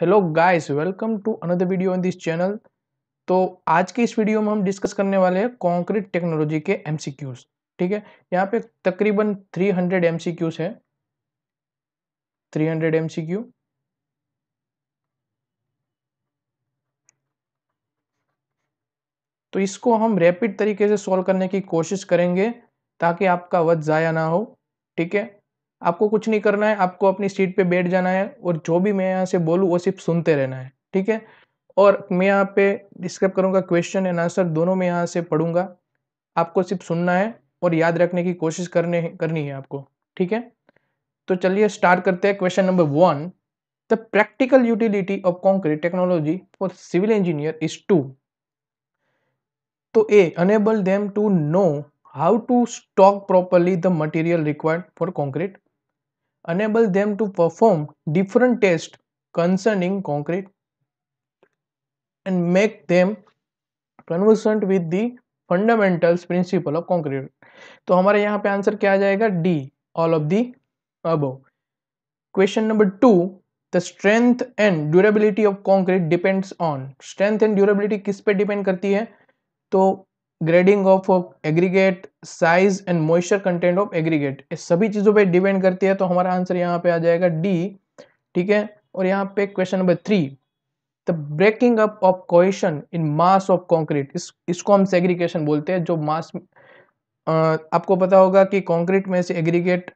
Hello guys welcome to another video on this channel तो आज की इस वीडियो में हम डिस्कस करने वाले हैं कॉन्क्रीट टेक्नोलॉजी के एमसीक्यूज ठीक है यहाँ पे तकरीबन 300 क्यूज है सी क्यू तो इसको हम रैपिड तरीके से सॉल्व करने की कोशिश करेंगे ताकि आपका वक्त ज़ाया ना हो ठीक है आपको कुछ नहीं करना है आपको अपनी सीट पे बैठ जाना है और जो भी मैं यहाँ से बोलूँ वो सिर्फ सुनते रहना है ठीक है और मैं यहाँ पे डिस्क्राइब करूँगा क्वेश्चन एंड आंसर दोनों में यहाँ से पढ़ूंगा आपको सिर्फ सुनना है और याद रखने की कोशिश करने करनी है आपको ठीक है तो चलिए स्टार्ट करते हैं question number one the practical utility of concrete technology for civil engineer is to to a enable them to know how to stock properly the material required for concrete enable them to perform different tests concerning concrete and make them conversant with the fundamentals principle of concrete तो हमारे यहाँ पे answer क्या आ जाएगा D all of the above question number two the strength and durability of concrete depends on strength and durability किस पे depend करती है तो grading of aggregate size and moisture content of aggregate इस सभी चीज़ों पे डिपेंड करती है तो हमारा आंसर यहाँ पे आ जाएगा डी ठीक है और यहाँ पे question number three the breaking up of cohesion in mass of concrete is इसको हम सेग्रीगेशन बोलते हैं जो मास आपको पता होगा कि कॉन्क्रीट में से एग्रीगेट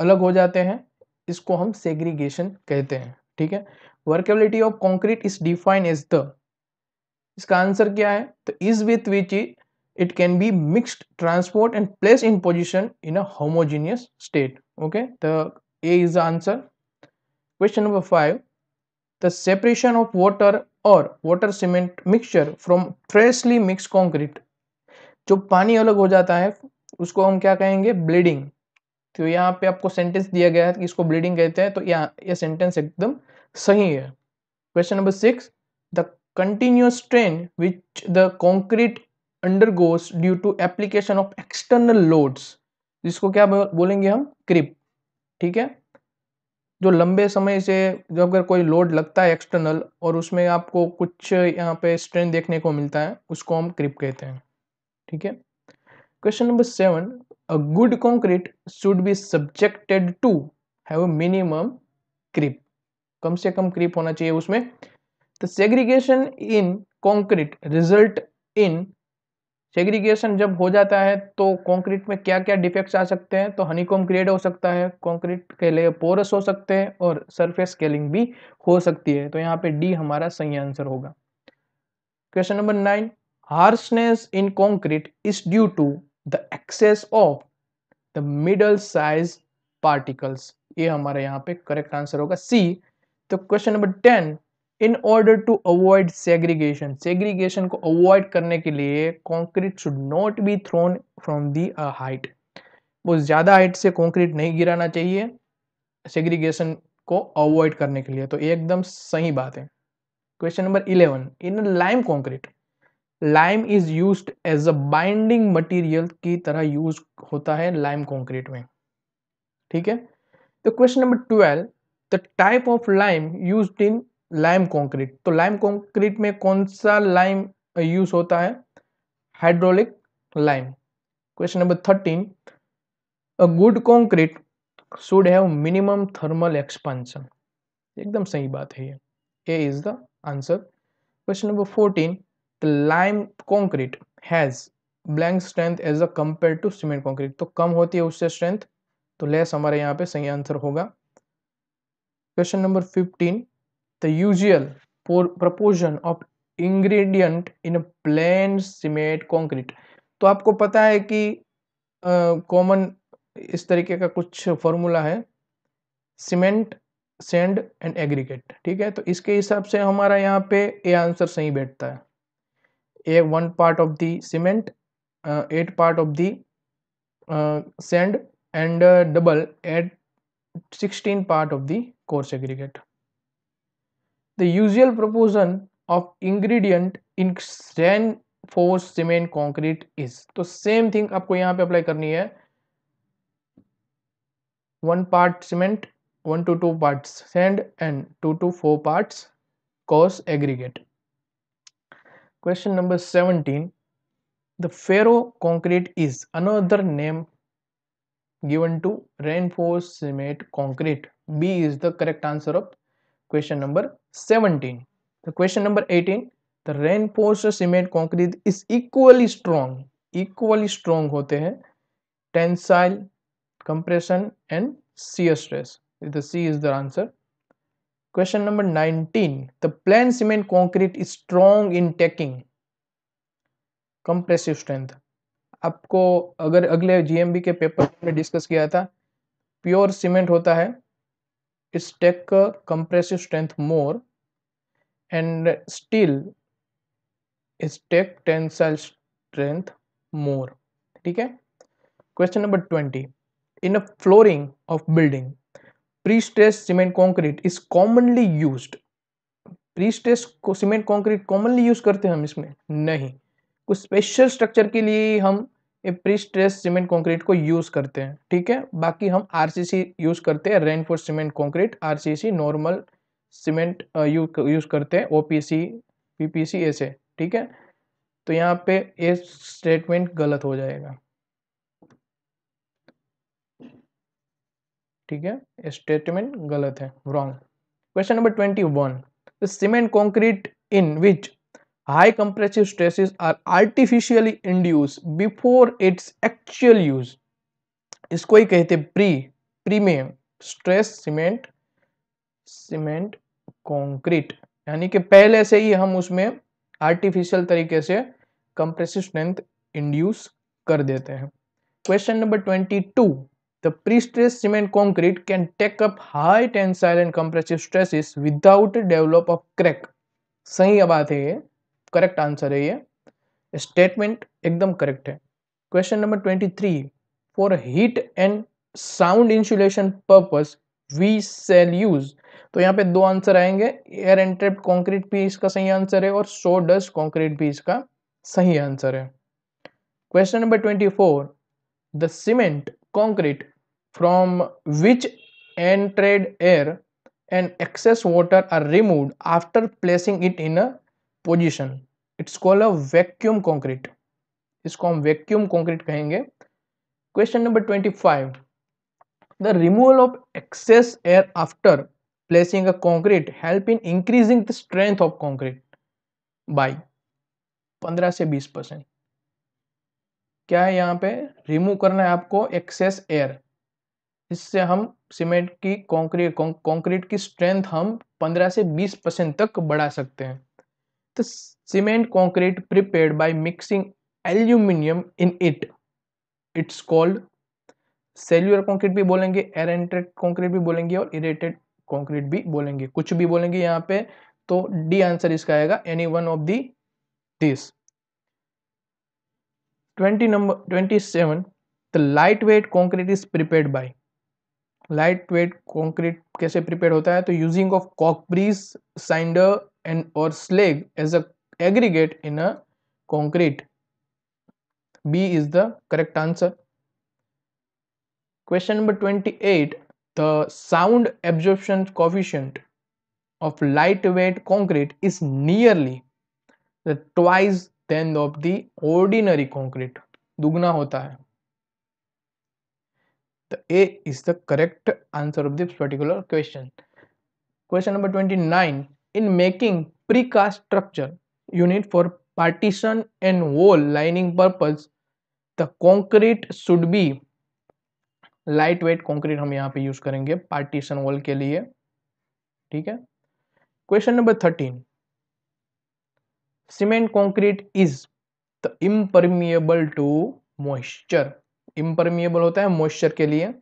अलग हो जाते हैं इसको हम सेग्रीगेशन कहते हैं ठीक है workability of concrete is defined as the इसका आंसर क्या है तो is with which is it can be mixed transport and place in position in a homogeneous state okay the a is the answer question number 5 the separation of water or water cement mixture from freshly mixed concrete jo pani alag ho jata hai usko hum kya kahenge bleeding तो यहाँ पे आपको sentence दिया गया है कि इसको bleeding कहते हैं तो यहाँ ये सेंटेंस एकदम सही है question number six the continuous strain which the concrete undergoes due to application of external loads जिसको क्या बोलेंगे हम क्रिप ठीक है जो लंबे समय से जब अगर कोई लोड लगता है एक्सटर्नल और उसमें आपको कुछ यहाँ पे स्ट्रेंथ देखने को मिलता है उसको हम क्रिप कहते हैं ठीक है question number seven a good concrete should be subjected to have a minimum creep कम से कम क्रिप होना चाहिए उसमें the segregation in concrete result in segregation जब हो जाता है तो कंक्रीट में क्या क्या डिफेक्ट्स आ सकते हैं तो हनीकॉम क्रिएट हो सकता है कंक्रीट के लिए पोरस हो सकते हैं और सरफेस स्केलिंग भी हो सकती है तो यहाँ पे डी हमारा सही आंसर होगा question number nine harshness in concrete is due to the excess of the middle size particles ये हमारा यहाँ पे करेक्ट आंसर होगा सी तो question number ten in order to avoid segregation segregation को अवॉइड करने के लिए concrete should not be thrown from the height वो ज़्यादा हाइट से कॉन्क्रीट नहीं गिराना चाहिए सेग्रीगेशन को अवॉइड करने के लिए तो एकदम सही बात है question number eleven in lime concrete lime is use as a binding material की तरह यूज होता है लाइम कॉन्क्रीट में ठीक है तो question number twelve the type of lime use in lime concrete तो लाइम कंक्रीट में कौन सा लाइम यूज होता है hydraulic lime question number thirteen a good concrete should have minimum thermal expansion एकदम सही बात है ये A is the answer question number fourteen the lime concrete has blank strength as a compare to cement concrete तो कम होती है उससे स्ट्रेंथ तो लेस हमारे यहाँ पे सही आंसर होगा question number fifteen the usual proportion of ingredient in a plain cement concrete तो आपको पता है कि कॉमन इस तरीके का कुछ फॉर्मूला है सीमेंट सेंड एंड एग्रीगेट ठीक है तो इसके हिसाब से हमारा यहाँ पे ए आंसर सही बैठता है A one part of the cement eight part of the sand and double eight sixteen part of the coarse aggregate The usual proportion of ingredient in sand cement concrete concrete is तो same thing आपको यहाँ पे apply करनी है one part cement one to two part sand and two to four parts coarse aggregate question number seventeen the ferro concrete is another name given to reinforced cement concrete b is the correct answer of question number 17 the question number 18 the reinforced cement concrete is equally strong equally strong होते हैं tensile compression and shear stress the c is the answer question number 19 the plain cement concrete is strong in taking compressive strength आपको अगर अगले GMB के paper में discuss किया था pure cement होता है is take compressive strength more and still is take tensile strength more ठीक है question number twenty in a flooring of building pre stress cement concrete is commonly used pre stress को cement concrete commonly use करते हैं हम इसमें नहीं कुछ special structure के लिए हम प्री स्ट्रेस सीमेंट कंक्रीट को यूज करते हैं ठीक है बाकी हम आरसीसी यूज करते हैं reinforce cement concrete RCC normal cement use करते हैं ओपीसी पीपीसी ऐसे ठीक है तो यहाँ पे ये स्टेटमेंट गलत हो जाएगा ठीक है स्टेटमेंट गलत है wrong question number twenty one cement concrete in which high compressive stresses are artificially induce before its actual use isko hi kehte pre premium stress cement cement concrete यानी कि पहले से ही हम उसमें आर्टिफिशियल तरीके से कंप्रेसिव स्ट्रेंथ इंड्यूस कर देते हैं question number twenty two the pre stress cement concrete can take up high tensile and compressive stresses without develop of crack सही बात है करेक्ट आंसर है ये स्टेटमेंट एकदम करेक्ट है question number twenty three for heat and sound insulation purpose we sell use तो यहाँ पे दो आंसर आएंगे एयर एंट्रेप कॉन्क्रीट भी इसका सही आंसर है और सो डस्ट कॉन्क्रीट भी इसका सही आंसर है question number twenty four the cement concrete from which entered air and excess water are remove after placing it in a position it's called a vacuum concrete इसको हम vacuum concrete कहेंगे question number twenty five the removal of excess air after placing a concrete help in increasing the strength of concrete by पंद्रह से बीस percent क्या है यहाँ पे रिमूव करना है आपको एक्सेस एयर इससे हम सीमेंट की कॉन्क्रीट कॉन्क्रीट की स्ट्रेंथ हम पंद्रह से बीस परसेंट तक बढ़ा सकते हैं the cement concrete prepared by mixing aluminium in it it's called cellular concrete भी बोलेंगे एरेंटेड कॉन्क्रीट भी बोलेंगे और इरेटेड कॉन्क्रीट भी बोलेंगे कुछ भी बोलेंगे यहाँ पे तो डी आंसर इसका आएगा any one of the this twenty number twenty seven the light weight concrete is prepared by light weight concrete कैसे प्रिपेयर होता है तो using of coke breeze cinder and or slag as a aggregate in a concrete b is the correct answer question number 28 the sound absorption coefficient of lightweight concrete is nearly the twice than of the ordinary concrete dugna hota hai the a is the correct answer of this particular question question number 29 in making precast structure unit for partition and wall lining purpose the concrete should be light weight concrete हम यहाँ पे use करेंगे partition wall के लिए ठीक है question number thirteen cement concrete is the impermeable to moisture impermeable होता है मॉइस्चर के लिए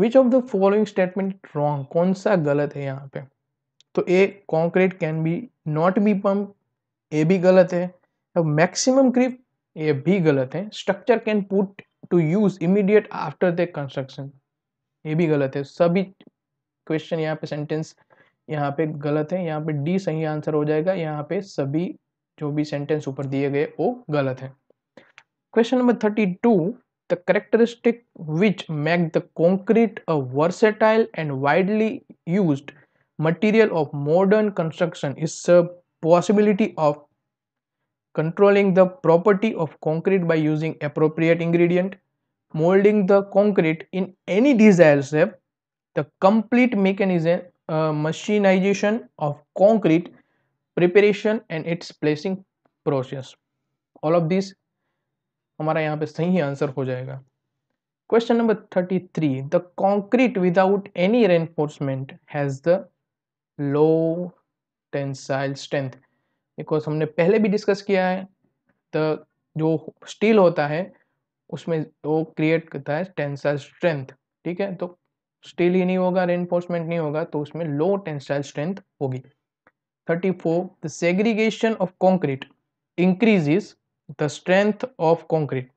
which of the following statement wrong कौन सा गलत है यहाँ पे तो A concrete can be not be pump A भी गलत है मैक्सिमम क्रीप ये भी गलत है structure can put to use immediate after the construction ये भी गलत है सभी क्वेश्चन यहाँ पे सेंटेंस यहाँ पे गलत है यहाँ पे डी सही आंसर हो जाएगा यहाँ पे सभी जो भी सेंटेंस ऊपर दिए गए वो गलत है question number thirty two the characteristic which make the concrete a versatile and widely used material of modern construction is the possibility of controlling the property of concrete by using appropriate ingredient, molding the concrete in any desired shape, the complete mechanism uh, machinization of concrete preparation and its placing process. All of these हमारा यहाँ पे सही answer हो जाएगा question number thirty three the concrete without any reinforcement has the low tensile strength because हमने पहले भी discuss किया है द जो स्टील होता है उसमें वो क्रिएट करता है टेंसाइल स्ट्रेंथ ठीक है तो स्टील ही नहीं होगा रेनफोर्समेंट नहीं होगा तो उसमें लो टेंसाइल स्ट्रेंथ होगी thirty four the segregation of concrete increases the strength of concrete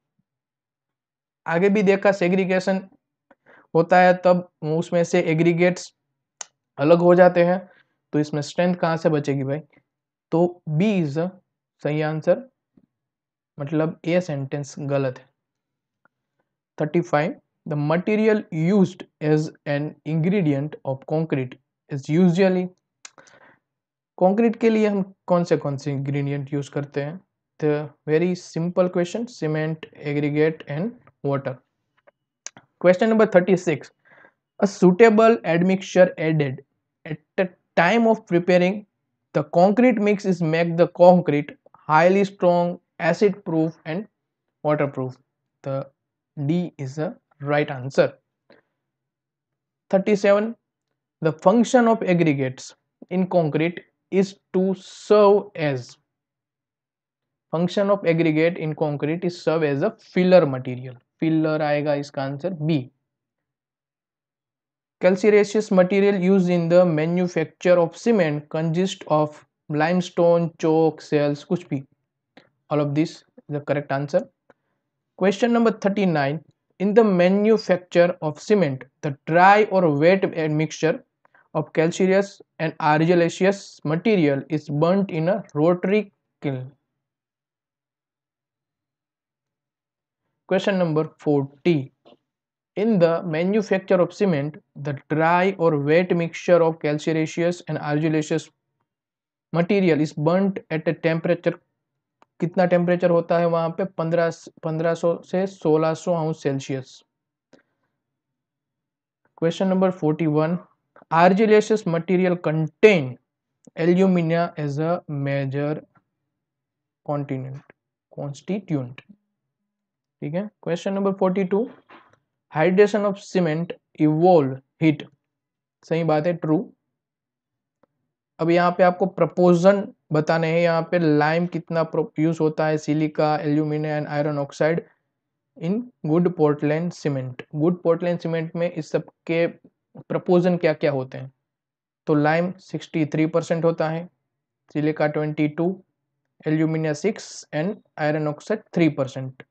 आगे भी देखा सेग्रीगेशन होता है तब उसमें से एग्रीगेट्स अलग हो जाते हैं तो इसमें स्ट्रेंथ कहाँ से बचेगी भाई तो बी इज सही आंसर मतलब ए सेंटेंस गलत है thirty five the material use as an ingredient of concrete is usually concrete के लिए हम कौन से कौन से इंग्रीडियंट यूज करते हैं the very simple question cement aggregate and water question number thirty six a suitable admixture added at the time of preparing the concrete mix is make the concrete highly strong acid proof and waterproof the d is the right answer 37 the function of aggregates in concrete is to serve as function of aggregate in concrete is serve as a filler material filler आएगा is answer B. Calcareous material used in the manufacture of cement consists of limestone, chalk, shells, kuch bhi. All of this is the correct answer. Question number 39. In the manufacture of cement, the dry or wet mixture of calcareous and argillaceous material is burnt in a rotary kiln. Question number 40 In the manufacture of cement, the dry or wet mixture of calcareous and argillaceous material is burnt at a temperature कितना temperature होता है वहाँ पे 15 1500 से 1600 सौ आउंस Celsius question number 41 argillaceous material contain alumina as a major continent constituent ठीक है question number 42 hydration of cement evolve heat सही बात है ट्रू अब यहाँ पे आपको प्रपोजन बताने हैं यहाँ पे लाइम कितना यूज होता है silica aluminium and iron oxide in good Portland cement good Portland cement में इस सब के प्रपोजन क्या क्या होते हैं तो लाइम 63 परसेंट होता है silica 22 two aluminium six and iron oxide 3 percent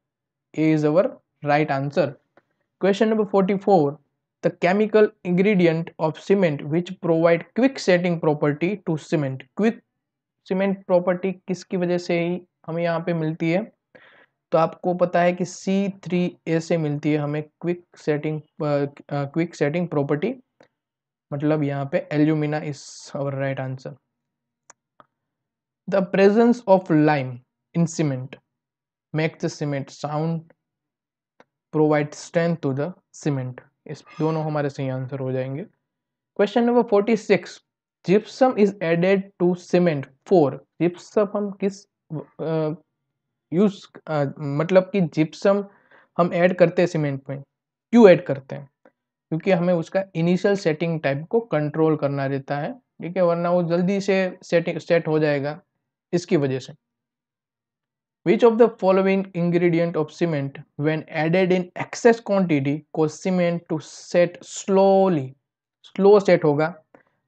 A is our right answer question number 44 the chemical ingredient of cement which provide quick setting property to cement quick cement property किसकी वजह से ही हमें यहाँ पे मिलती है तो आपको पता है कि सी थ्री ए से मिलती है हमें quick setting quick setting property मतलब यहाँ पे alumina is our right answer the presence of lime in cement make the cement sound provide strength to the cement इस दोनों हमारे सही आंसर हो जाएंगे question number forty six gypsum is added to cement for gypsum हम किस use मतलब कि जिप्सम हम ऐड करते हैं सीमेंट में क्यों ऐड करते हैं क्योंकि हमें उसका इनिशियल सेटिंग टाइप को कंट्रोल करना रहता है ठीक है वरना वो जल्दी से सेटिंग सेट हो जाएगा इसकी वजह से Which of the following ingredient of cement when added in excess quantity cause cement to set slowly slow set होगा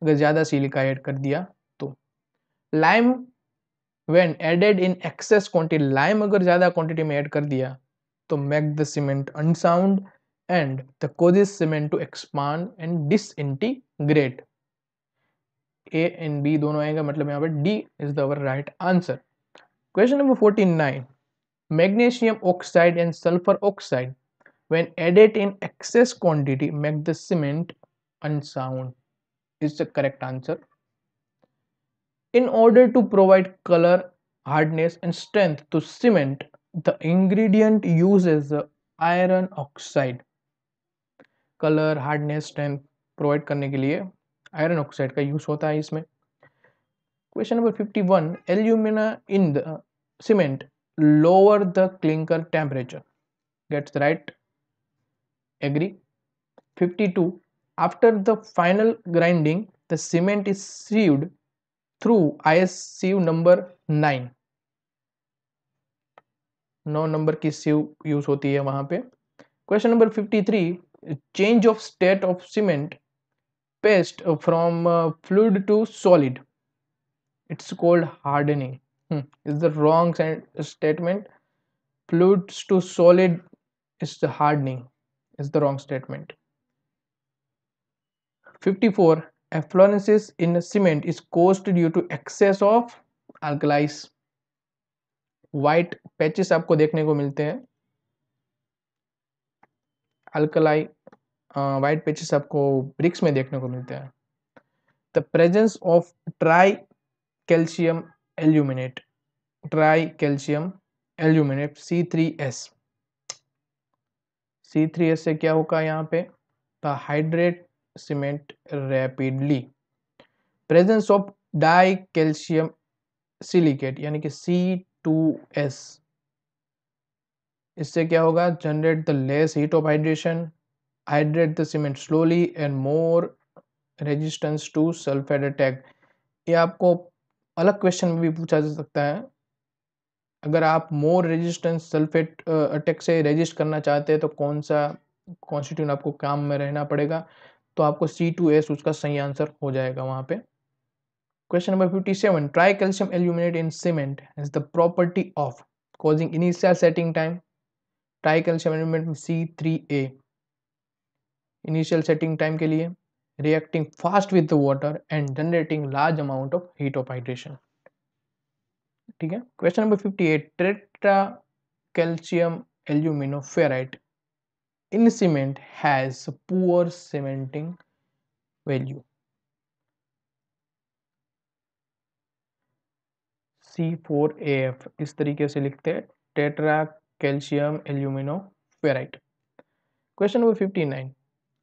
अगर ज़्यादा सिलिका ऐड कर दिया तो lime when added in excess quantity lime अगर ज़्यादा क्वान्टिटी में एड कर दिया तो make the cement unsound and the causes cement to expand and disintegrate A and B दोनों आएगा मतलब यहाँ पर D is the our right answer Question number 49. Magnesium oxide and sulfur oxide when added in excess quantity make the cement unsound is the correct answer. In order to provide color, hardness and strength to cement, the ingredient used is iron oxide. Color, hardness, strength provide करने के लिए iron oxide का use होता है इसमें question number fifty one alumina in the cement lower the clinker temperature gets right agree fifty two after the final grinding the cement is sieved through I S sieve number nine नौ number की sieve use होती है वहां पे question number fifty three change of state of cement paste from fluid to solid it's called hardening hmm. the wrong statement fluids to solid is the hardening is the wrong statement 54 efflorescence in cement is caused due to excess of alkalis white patches आपको देखने को मिलते हैं alkali white patches आपको bricks में देखने को मिलते हैं calcium aluminate tricalcium aluminate C three S C three S से क्या होगा यहाँ पे the hydrate cement rapidly presence of dicalcium silicate यानी कि सी टू एस इससे क्या होगा generate the less heat of hydration hydrate the cement slowly and more resistance to sulphate attack ये आपको अलग क्वेश्चन में भी पूछा जा सकता है अगर आप मोर रेजिस्टेंस सल्फेट अटैक से रेजिस्ट करना चाहते हैं तो कौन सा कॉन्स्टिट्यूंट आपको काम में रहना पड़ेगा तो आपको सी टू एस उसका सही आंसर हो जाएगा वहाँ पे question number fifty seven tricalcium aluminate in cement is the property of causing initial setting time tricalcium aluminate C three A initial setting time के लिए reacting fast with the water and generating large amount of heat of hydration. Question number 58 Tetra calcium ferrite in cement has poor cementing value. C4AF is the se Tetra calcium ferrite. Question number 59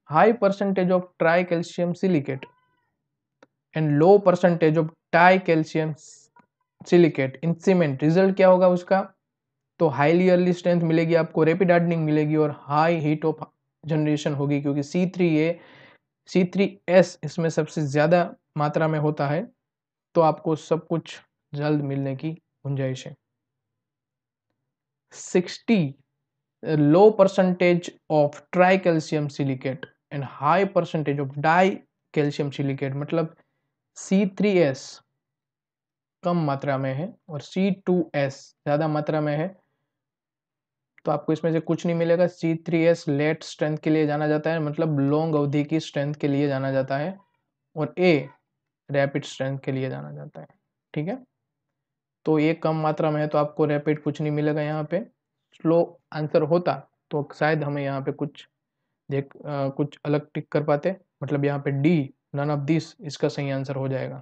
high percentage of tricalcium silicate and low percentage of tricalcium silicate in cement result क्या होगा उसका तो highly early strength मिलेगी आपको rapid hardening मिलेगी और high heat of generation होगी क्योंकि C three A C three S इसमें सबसे ज़्यादा मात्रा में होता है तो आपको सब कुछ जल्द मिलने की गुंजाइश है sixty low percentage of tricalcium silicate and high percentage of dicalcium silicate मतलब सी थ्री एस कम मात्रा में है और सी टू एस ज़्यादा मात्रा में है तो आपको इसमें से कुछ नहीं मिलेगा C three S late strength के लिए जाना जाता है मतलब लॉन्ग अवधि की स्ट्रेंथ के लिए जाना जाता है और ए रैपिड स्ट्रेंथ के लिए जाना जाता है ठीक है तो ये कम मात्रा में है तो आपको रैपिड कुछ नहीं मिलेगा यहाँ पे स्लो आंसर होता तो शायद हमें यहाँ पे कुछ देख आ, कुछ अलग टिक कर पाते मतलब यहाँ पे डी नन ऑफ दिस इसका सही आंसर हो जाएगा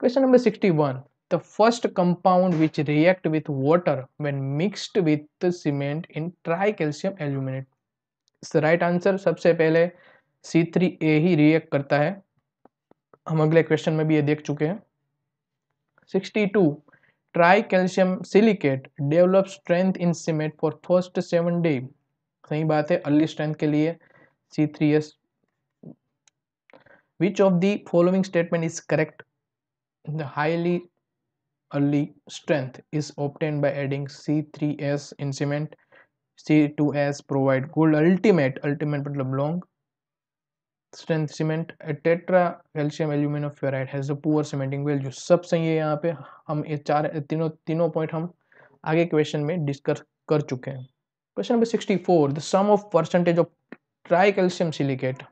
question number sixty one the first compound which react with water when mixed with cement in tricalcium aluminate right answer सबसे पहले सी थ्री ए ही रिएक्ट करता है हम अगले क्वेश्चन में भी ये देख चुके हैं sixty two tricalcium silicate develop strength in cement for first seven day सही बात है अर्ली स्ट्रेंथ के लिए C three S which of the following statement is correct the highly early strength is obtain by adding C three S in cement C two S provide good ultimate ultimate मतलब long strength cement tetracalcium aluminium ferrite has a poor cementing value सब सही है यहाँ पे हम ये चार तीनों तीनों पॉइंट हम आगे क्वेश्चन में डिस्कस कर चुके हैं question number sixty four the sum of percentage of tricalcium silicate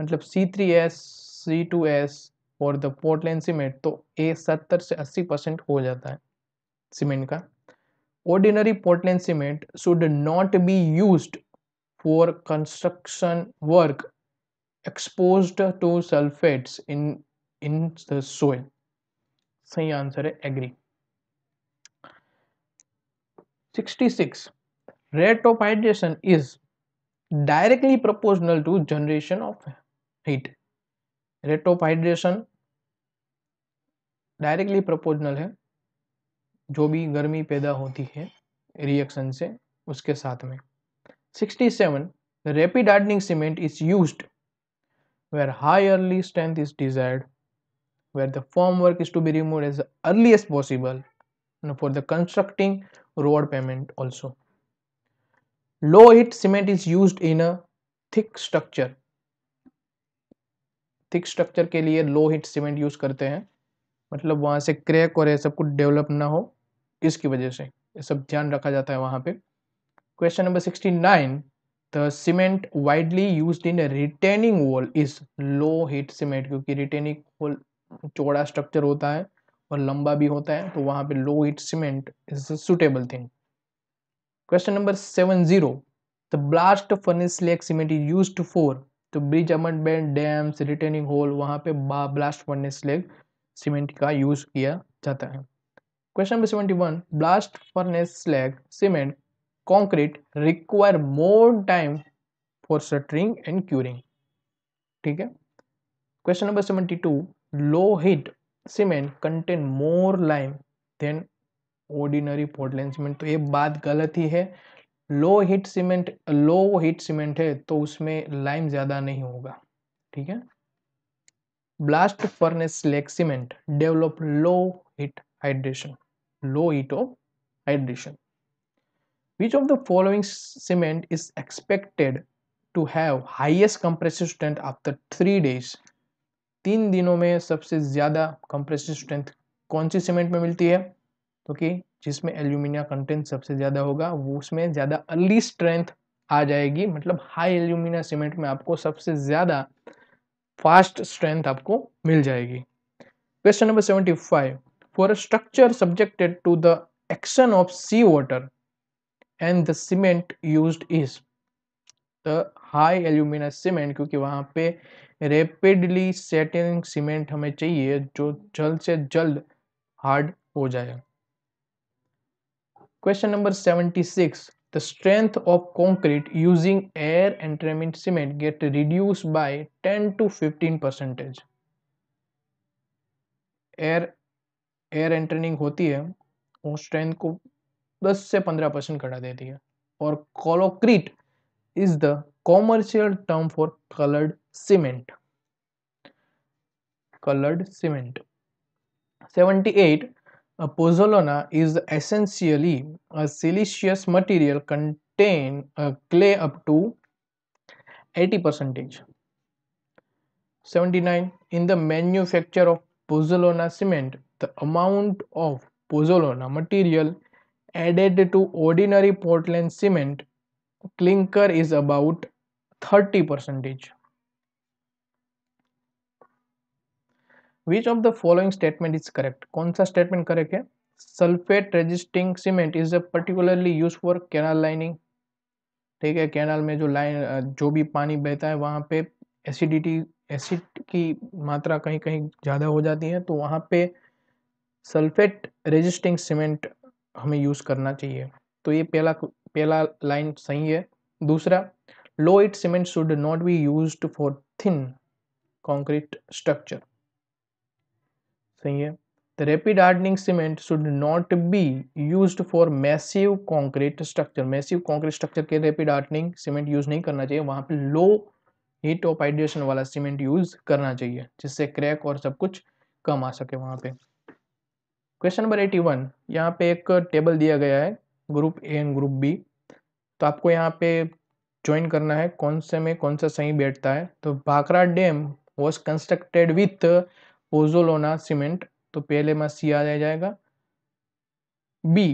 मतलब C three S C two S और द पोर्टलैन सीमेंट तो ए सत्तर से अस्सी परसेंट हो जाता है सीमेंट का ordinary Portland cement should not be use for construction work expose to sulphates in in the soil सही आंसर है agree sixty six rate of hydration is directly proportional to generation of heat rate of hydration directly proportional है जो भी गर्मी पैदा होती है reaction से उसके साथ में sixty seven rapid hardening cement is use where high early strength is desired where the form work is to be remove as earliest possible for the constructing road pavement also Low heat cement is used in a thick structure. Thick structure के लिए लो heat cement use करते हैं मतलब वहां से crack और ये सब कुछ डेवलप ना हो इसकी वजह से ये सब ध्यान रखा जाता है वहां पे question number sixty nine the cement widely use in retaining wall is low heat cement क्योंकि रिटेनिंग वॉल चौड़ा स्ट्रक्चर होता है और लंबा भी होता है तो वहां पे low heat cement is suitable thing Question number 70. The blast furnace lake cement is use for तो bridge abutment dams retaining wall वहाँ पे ब्लास्ट फर्निस लेग सीमेंट का यूज़ किया जाता है question number seventy one blast furnace slag cement concrete require more time for shuttering and curing ठीक है question number seventy two low heat cement contain more lime than ordinary Portland cement तो ये बात गलत ही है low heat cement low heat cement है तो उसमें लाइम ज़्यादा नहीं होगा ठीक है blast furnace slag cement develop low heat hydration low heat of hydration which of the following cement is expected to have highest compressive strength after three days तीन दिनों में सबसे ज़्यादा कंप्रेसिव स्ट्रेंथ कौन सी सीमेंट में मिलती है तो कि जिसमें एल्यूमिनिया कंटेंट सबसे ज़्यादा होगा वो उसमें ज़्यादा अर्ली स्ट्रेंथ आ जाएगी मतलब हाई एल्यूमिनिया सीमेंट में आपको सबसे ज़्यादा फास्ट स्ट्रेंथ आपको मिल जाएगी question number seventy five for a structure subjected to the action of sea water and the cement use is the high alumina cement क्योंकि वहाँ पे रेपिडली सेटिंग सीमेंट हमें चाहिए जो जल्द से जल्द हार्ड हो जाए Question number 76. The strength of concrete using air entrainment cement get reduced by 10 to 15 percentage. Air air entraining होती है, वो strength को 10 से 15 percent घटा देती है. और colocrete is the commercial term for colored cement. Colored cement. 78. A pozzolana is essentially a siliceous material containing a clay up to 80 percentage. 79. In the manufacture of pozzolana cement, the amount of pozzolana material added to ordinary Portland cement clinker is about 30 percentage. Which of the following statement is correct कौन सा statement correct है sulphate resisting cement is a particularly use for canal lining ठीक है canal में जो line जो भी पानी बहता है वहाँ पे एसिडिटी एसिड की मात्रा कहीं कहीं ज़्यादा हो जाती है तो वहाँ पे सल्फेट रेजिस्टिंग सीमेंट हमें यूज़ करना चाहिए तो ये पहला पहला लाइन सही है दूसरा low heat cement should not be use for thin concrete structure सही है the rapid hardening cement should not be use for massive concrete structure massive concrete structure के रेपिड हार्डनिंग सीमेंट यूज नहीं करना चाहिए वहां पर लो हीट ऑफ हाइड्रेशन वाला cement use करना चाहिए जिससे क्रैक और सब कुछ कम आ सके वहां पे क्वेश्चन नंबर एटी वन यहाँ पे एक टेबल दिया गया है group A and group B तो आपको यहाँ पे ज्वाइन करना है कौन से में कौन सा सही बैठता है तो Bhakra dam was constructed with pozzolana cement तो पहले में सी आ जाएगा B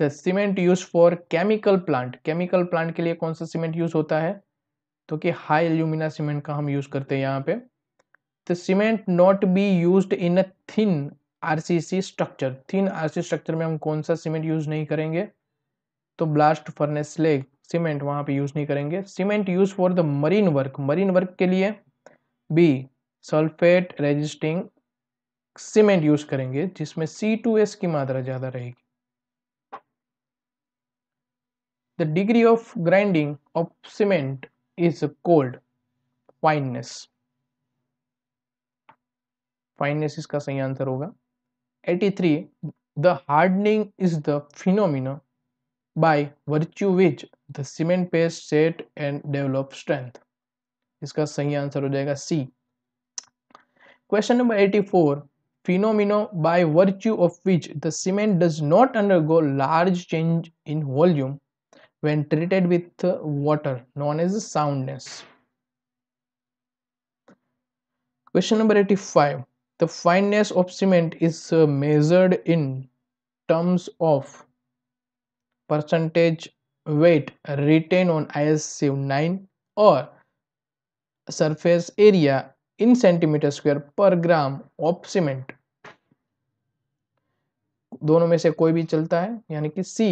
the cement use for chemical plant chemical plant के लिए कौन सा सीमेंट यूज होता है तो कि हाई एल्यूमिना सीमेंट का हम यूज करते हैं यहाँ पे the cement not be use in a thin RCC structure thin RC structure में हम कौन सा सीमेंट यूज नहीं करेंगे तो ब्लास्ट फर्नेस स्लेग सीमेंट वहां पे यूज नहीं करेंगे cement use for the marine work marine work के लिए B sulphate resisting cement use करेंगे जिसमें C2S की मात्रा ज़्यादा रहेगी the degree of grinding of cement is called fineness fineness इसका सही आंसर होगा 83 the hardening is the phenomena by virtue which the cement paste set and develop strength इसका सही आंसर हो जाएगा C Question number 84 Phenomena by virtue of which the cement does not undergo large change in volume when treated with water known as soundness. Question number 85 The fineness of cement is uh, measured in terms of percentage weight retained on ISC 9 or surface area in centimeter square per gram of cement दोनों में से कोई भी चलता है यानी कि सी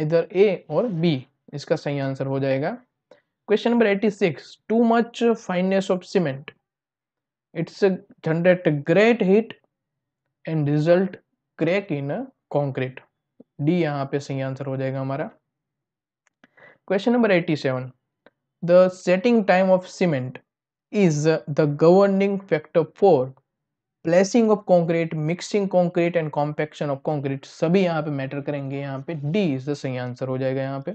इधर ए और बी इसका सही आंसर हो जाएगा question number 86 too much fineness of cement it's generate great heat and result crack in concrete D यहाँ पे सही आंसर हो जाएगा हमारा question number 87 the setting time of cement is the governing factor for placing of concrete, mixing concrete and compaction of concrete. सभी यहाँ पे matter करेंगे यहाँ पे D is the सही answer हो जाएगा यहाँ पे.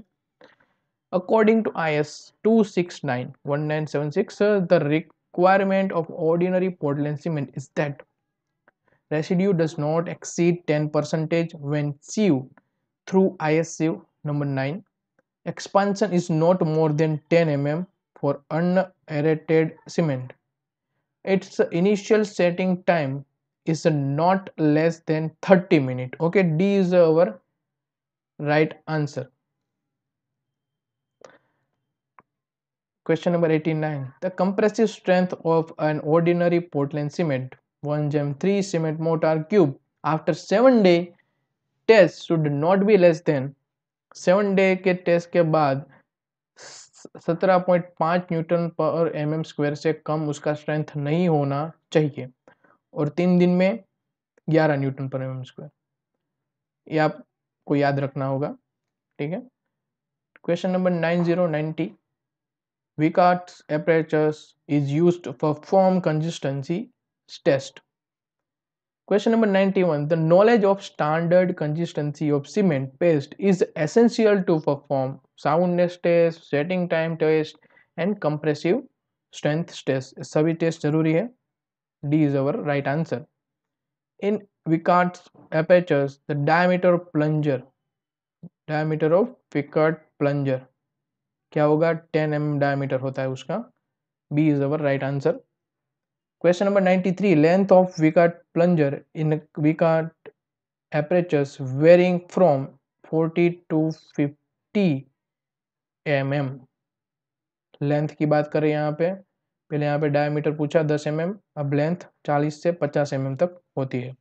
According to IS 2691976, the requirement of ordinary Portland cement is that residue does not exceed 10% when sieved through ISU number nine. Expansion is not more than 10 mm for un aerated cement. Its initial setting time is not less than 30 minutes. Okay, D is our right answer. Question number 89. The compressive strength of an ordinary Portland cement 1 gem 3 cement mortar cube after 7 day test should not be less than 7 day ke test ke baad. 17.5 newton per M M square से कम उसका strength नहीं होना चाहिए और तीन दिन में 11 Newton per M M square ये आपको याद रखना होगा ठीक है question number 9090 Vickers apparatus is use for form consistency test question number 91 the knowledge of standard consistency of cement paste is essential to perform soundness test setting time test and compressive strength test सभी test जरूरी है D is our right answer in Vicat apparatus the diameter of plunger diameter of Vicat plunger क्या होगा ten M mm diameter होता है उसका B is our right answer Question number 93 length of Vicat plunger in Vicat apertures varying from 40 to 50 mm length की बात करें यहाँ पे पहले यहाँ पे डायमीटर पूछा 10 एम mm, अब लेंथ 40 से 50 एम mm तक होती है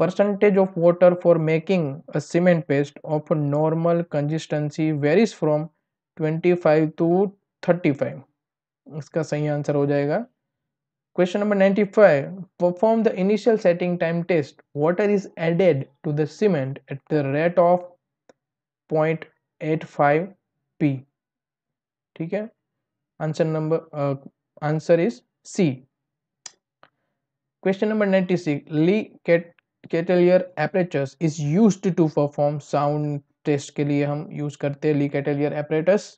percentage of water for making a cement paste of normal consistency varies from 25 to 35 इसका सही आंसर हो जाएगा Question number 95. Perform the initial setting time test. Water is added to the cement at the rate of 0.85 p. ठीक है Answer number uh, Answer is C. Question number 96. Lee Ketelier apparatus is used to perform sound test के लिए हम use करते Lee Ketelier apparatus.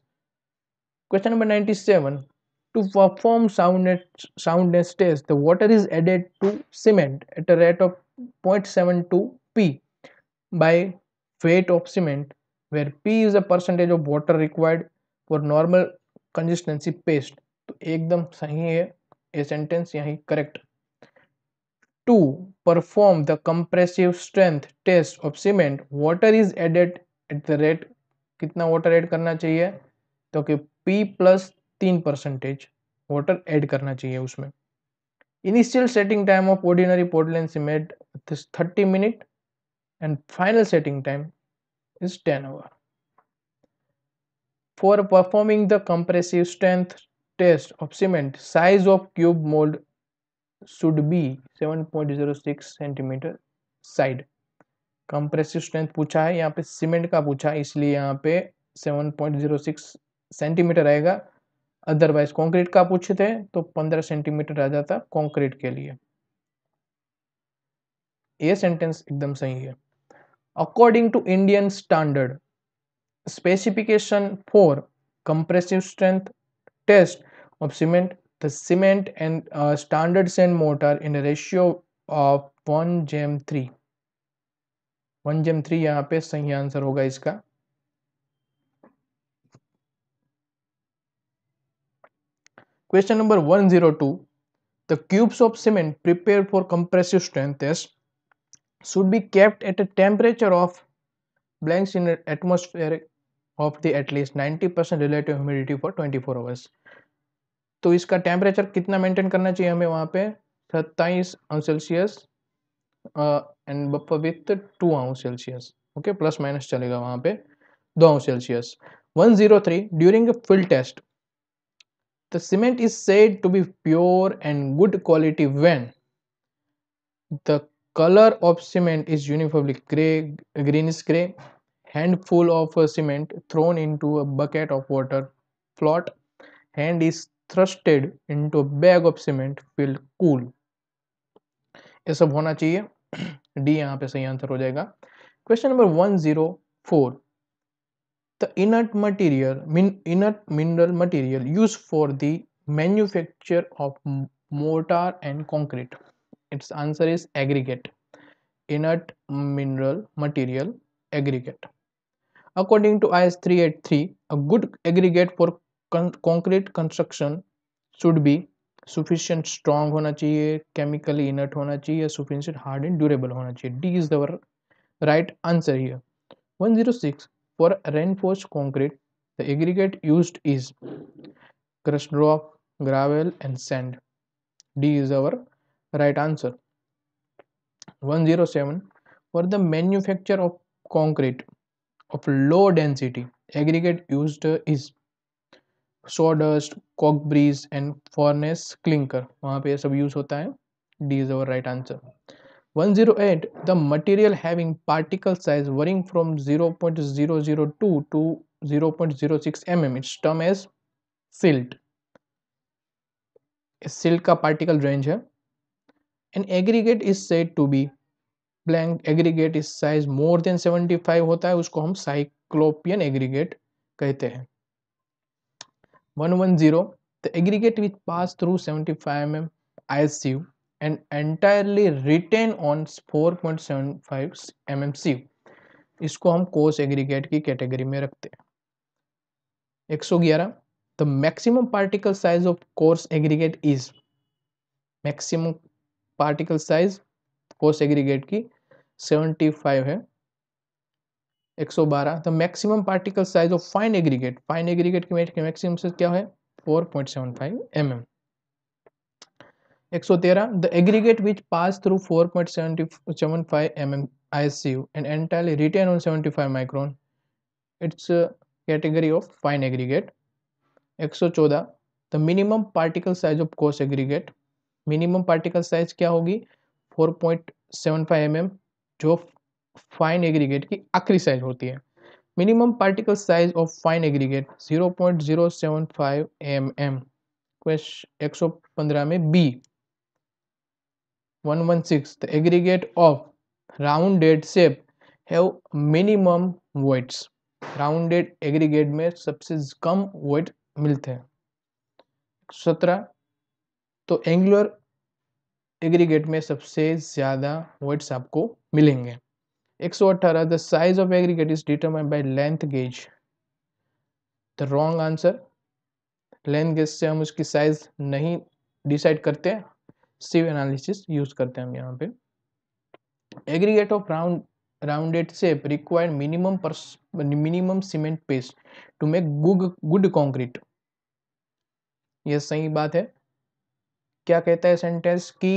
Question number 97. To perform soundness, soundness test, the water is added to cement at a rate of 0.72 p by weight of cement where p is a percentage of water required for normal consistency paste to ekdam sahi hai है sentence yahi correct to perform the compressive strength test of cement water is added at the rate kitna water add karna chahiye to ki p plus plus तीन percentage water add करना चाहिए उसमें initial setting time of ordinary Portland cement thirty minute and final setting time is ten hour for performing the compressive strength test of cement size of cube mould should be seven point zero six centimeter side compressive strength पूछा है यहाँ पे cement का पूछा है इसलिए यहाँ पे seven point zero six centimeter आएगा अदरवाइज कंक्रीट का पूछे थे तो 15 सेंटीमीटर आ जाता कंक्रीट के लिए ये सेंटेंस एकदम सही है according to Indian standard specification for compressive strength test of cement the cement and standards and mortar in ratio of one जेम थ्री वन जेम थ्री यहाँ पे सही आंसर होगा इसका question number one zero two the cubes of cement prepare for compressive strength test should be kept at a temperature of blanks in atmosphere of the at least ninety percent relative humidity for twenty four hours तो इसका temperature कितना maintain करना चाहिए हमें वहाँ पे सत्ताईस अंश सेल्सियस एंड बप विथ टू अंश सेल्सियस ओके प्लस माइनस चलेगा वहाँ पे दो अंश Celsius one zero three during field test The cement is said to be pure and good quality when the color of cement is uniformly gray, greenish gray, handful of cement thrown into a bucket of water float, hand is thrusted into a bag of cement filled cool. ये सब होना चाहिए D यहाँ पे सही answer हो जाएगा question number 104 the inert material, min inert mineral material used for the manufacture of mortar and concrete. Its answer is aggregate. Inert mineral material aggregate. According to IS 383, a good aggregate for con concrete construction should be sufficient strong होना चाहिए chemically inert होना चाहिए sufficient hard and durable होना चाहिए D is the right answer here 106 For reinforced concrete, the aggregate used is crushed rock, gravel and sand. D is our right answer. 107. For the manufacture of concrete of low density, aggregate used is sawdust, coke breeze and furnace clinker. wahan pe ये सब use होता है. D is our right answer. 108 the material having particle size varying from 0.002 to 0.06 mm it's term as silt a silt ka particle range hai an aggregate is said to be blank aggregate is size more than 75 hota hai usko hum cyclopean aggregate kehte hain 110 the aggregate which pass through 75 mm ice sieve and entirely written on 4.75 mmcu इसको हम कोस aggregate की category में रखते हैं 111 the maximum particle size of coarse aggregate is maximum particle size coarse aggregate की 75 है 112 the maximum particle size of fine aggregate fine aggregate की maximum से क्या है 4.75 point mm. 113 the aggregate which passed through 4.75 mm ISU and entirely retained on 75 micron it's a category of fine aggregate 114 the minimum particle size of coarse aggregate minimum particle size क्या होगी 4.75 mm जो fine aggregate की आखिरी size होती है minimum particle size of fine aggregate 0.075 M M question 115 में B 116 the aggregate of rounded shape have minimum weights rounded aggregate में सबसे कम वेट मिलते हैं सत्रह तो एंगुलर एग्रीगेट में सबसे ज़्यादा वेट्स आपको मिलेंगे 118 the size of aggregate is determined by length gauge the wrong answer length gauge से हम उसकी साइज नहीं डिसाइड करते सिव एनालिसिस यूज करते हैं हम यहाँ पे aggregate of round rounded shape require minimum minimum cement paste to make good good concrete ये सही बात है क्या कहता है सेंटेंस कि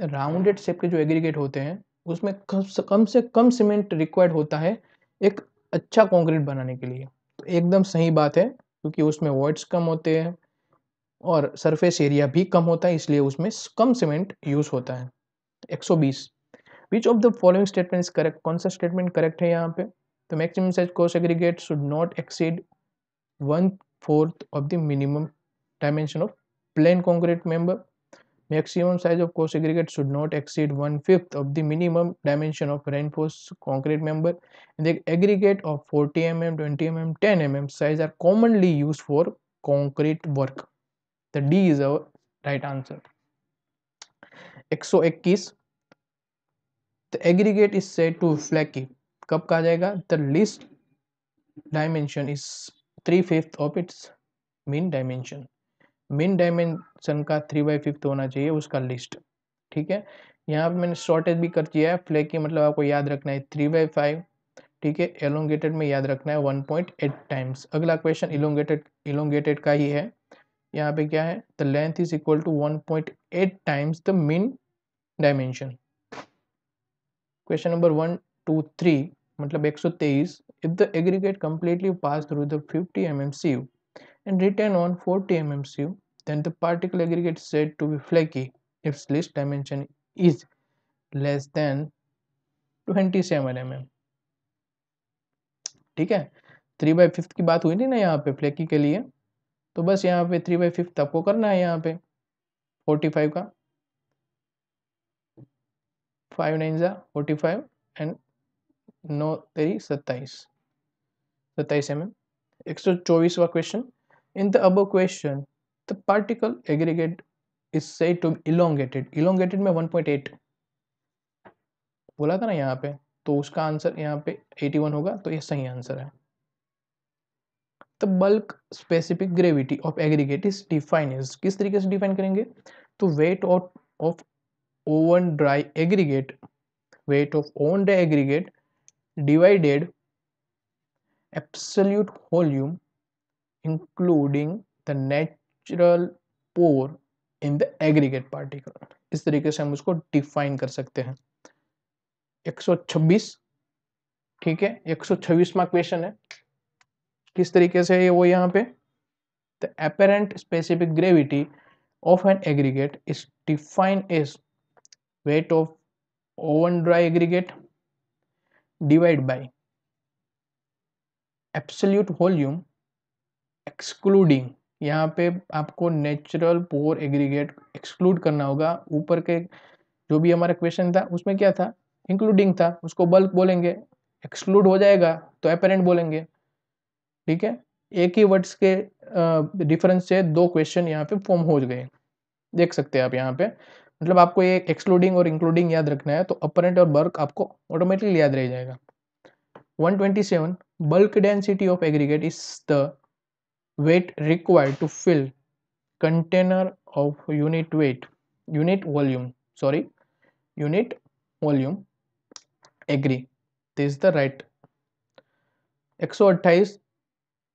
राउंडेड शेप के जो एग्रीगेट होते हैं उसमें कम से कम से कम सीमेंट रिक्वायर्ड होता है एक अच्छा कॉन्क्रीट बनाने के लिए तो एकदम सही बात है क्योंकि उसमें वर्ड्स कम होते हैं और सरफेस एरिया भी कम होता है इसलिए उसमें कम सीमेंट यूज होता है 120 which of the following statement correct कौन सा स्टेटमेंट करेक्ट है यहाँ पे तो maximum size coarse aggregate should not exceed one fourth of the minimum dimension of plain concrete member maximum size of coarse aggregate should not exceed one fifth of the minimum dimension of reinforce concrete member aggregate of forty M M twenty M M ten M M size are commonly use for concrete work The D is our right answer एक The aggregate is said to flaky कब कहा जाएगा the least dimension is three fifth of its mean dimension mean dimension का three by fifth होना चाहिए उसका list ठीक है यहाँ पे मैंने शॉर्टेज भी कर दिया है फ्लैकी मतलब आपको याद रखना है थ्री बाई फाइव ठीक है एलोंगेटेड में याद रखना है वन पॉइंट एट टाइम्स अगला क्वेश्चन इलोंगेटेड इलोंगेटेड का ही है यहाँ पे क्या है the length is equal to 1.8 point eight times the mean dimension question number one two three मतलब 123 सौ तेईस if the aggregate completely pass through the fifty M M C U and return on forty M M C U then the particle aggregate set to be flaky if स्लिस dimension is less than twenty seven M M ठीक है three by fifth की बात हुई थी ना यहाँ पे flaky के लिए तो बस यहाँ पे थ्री बाई फिफ्थ आपको करना है यहाँ पे फोर्टी फाइव का फाइव नाइन ज़ा फोर्टी फाइव एंड नौ तेरी सत्ताईस सत्ताईस एम एम एक सौ चौबीसवा question in the above question the particle aggregate is said to elongated elongated में वन पॉइंट एट बोला था ना यहाँ पे तो उसका आंसर यहाँ पे एटी वन होगा तो ये सही आंसर है the bulk specific gravity of aggregate is define किस तरीके से डिफाइन करेंगे तो weight of oven dry aggregate weight of oven dry aggregate divided absolute volume including the natural pore in the aggregate particle इस तरीके से हम उसको डिफाइन कर सकते हैं 126 ठीक है 126 सौ क्वेश्चन है किस तरीके से है वो यहाँ पे the apparent specific gravity of an aggregate is define is weight of oven dry aggregate divide by absolute volume excluding यहाँ पे आपको नेचुरल पोअर एग्रीगेट एक्सक्लूड करना होगा ऊपर के जो भी हमारा क्वेश्चन था उसमें क्या था इंक्लूडिंग था उसको बल्क बोलेंगे एक्सक्लूड हो जाएगा तो अपेरेंट बोलेंगे ठीक है एक ही वर्ड्स के डिफरेंस से दो क्वेश्चन यहाँ पे फॉर्म हो गए देख सकते हैं आप यहाँ पे मतलब आपको ये एक्सक्लूडिंग और इंक्लूडिंग याद रखना है तो अपरेंट और बर्क आपको ऑटोमेटिकली याद रह जाएगा 127 bulk density of aggregate is the weight required to fill container of unit weight unit volume sorry unit volume agree this the right एक सौ अट्ठाईस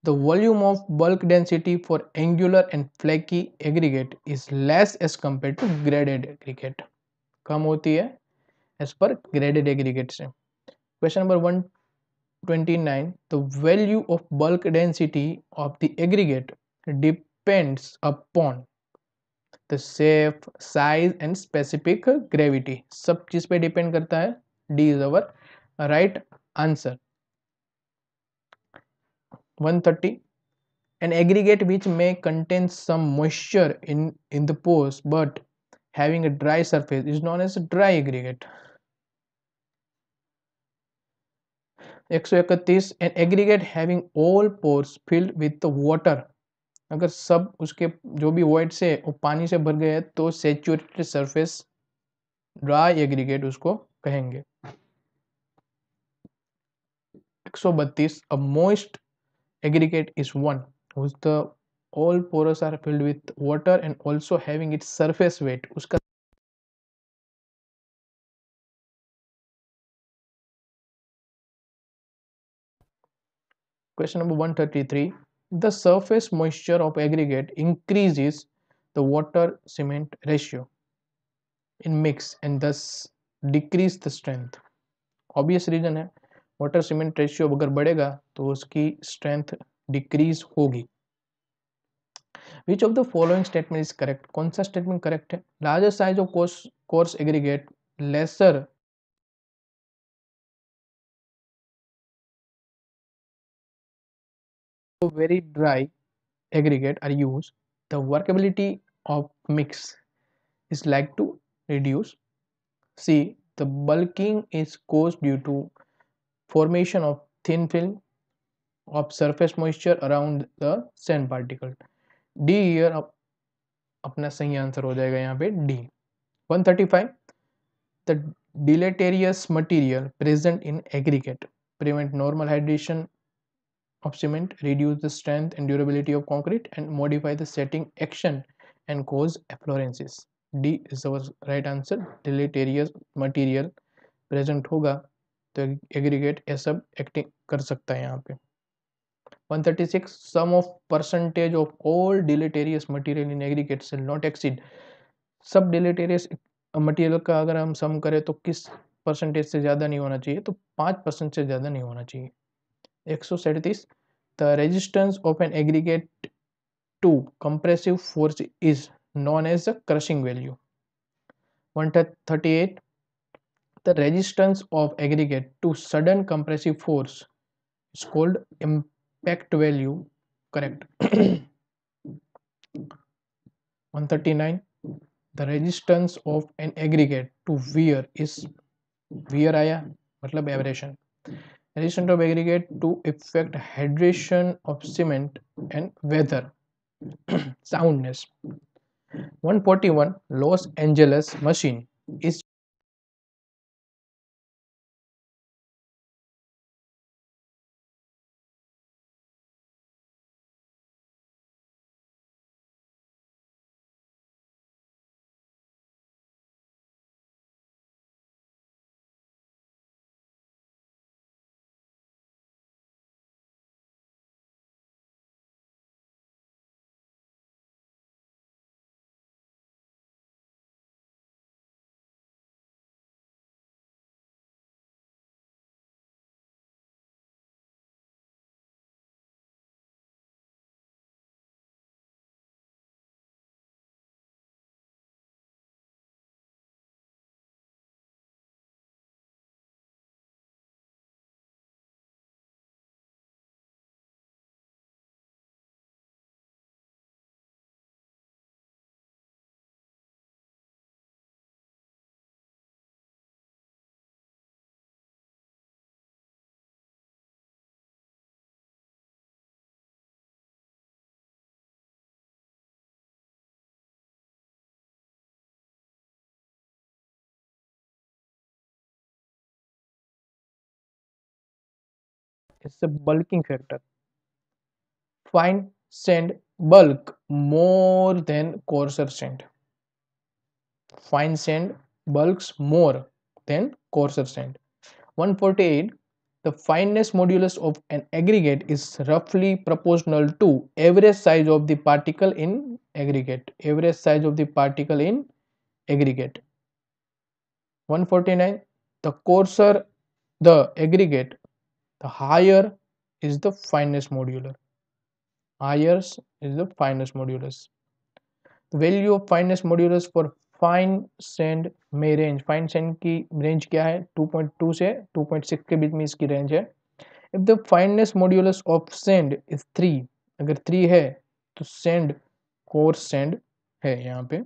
The volume of bulk density for angular and flaky aggregate is less as compared to graded aggregate. kam hoti hai as per graded aggregate से Question number 129. The value of bulk density of the aggregate depends upon the shape, size and specific gravity. sab cheez pe depend karta hai D is our right answer. 130 an aggregate which may contain some moisture in in the pores but having a dry surface is known as a dry aggregate 131 an aggregate having all pores filled with the water अगर सब उसके जो भी void से वो पानी से भर गए हैं तो सेचुरेटेड सरफेस ड्राई एग्रीगेट उसको कहेंगे 132 a moist aggregate is 1 whose the all pores are filled with water and also having its surface weight uska question number 133 the surface moisture of aggregate increases the water cement ratio in mix and thus decrease the strength obvious reason है water cement ratio अगर बढ़ेगा तो उसकी strength decrease होगी which of the following statement is correct कौन सा statement correct है larger size of coarse coarse aggregate lesser very dry aggregate are use the workability of mix is like to reduce C the bulking is cause due to formation of thin film of surface moisture around the sand particle d here अपना सही answer हो जाएगा यहाँ पे d 135 the deleterious material present in aggregate prevent normal hydration of cement reduce the strength and durability of concrete and modify the setting action and cause efflorescences d is our right answer deleterious material present होगा तो aggregate ये सब acting कर सकता है यहाँ पे 136 sum of percentage of all deleterious material in aggregate से नॉट एक्सीड सब डिलेटेरियस मटेरियल का अगर हम सम करें तो किस परसेंटेज से ज़्यादा नहीं होना चाहिए तो पाँच परसेंट से ज़्यादा नहीं होना चाहिए एक the resistance of an aggregate to compressive force is known as a crushing value one thirty eight the resistance of aggregate to sudden compressive force is called impact value correct 139 the resistance of an aggregate to wear is wear आया मतलब abrasion resistance of aggregate to effect hydration of cement and weather soundness 141 Los Angeles machine is is a bulking factor Fine sand bulk more than coarser sand fine sand bulks more than coarser sand 148 the fineness modulus of an aggregate is roughly proportional to average size of the particle in aggregate average size of the particle in aggregate 149 the coarser the aggregate the higher is the finest modular higher is the finest modulus the value of finest modulus for fine sand में range fine sand की range क्या है 2.2 से 2.6 के बीच में इसकी range है if the fineness modulus of sand is three अगर थ्री है तो सेंड कोर सेंड है यहाँ पे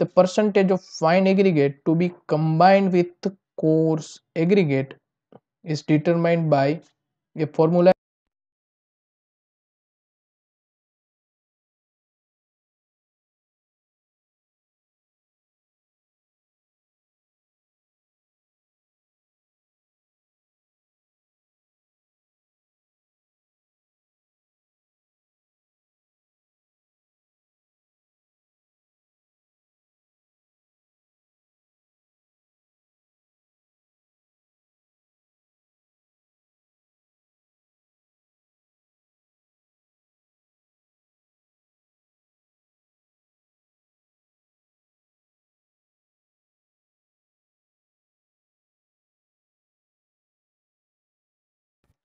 the percentage of fine aggregate to be combined with coarse aggregate is determined by a formula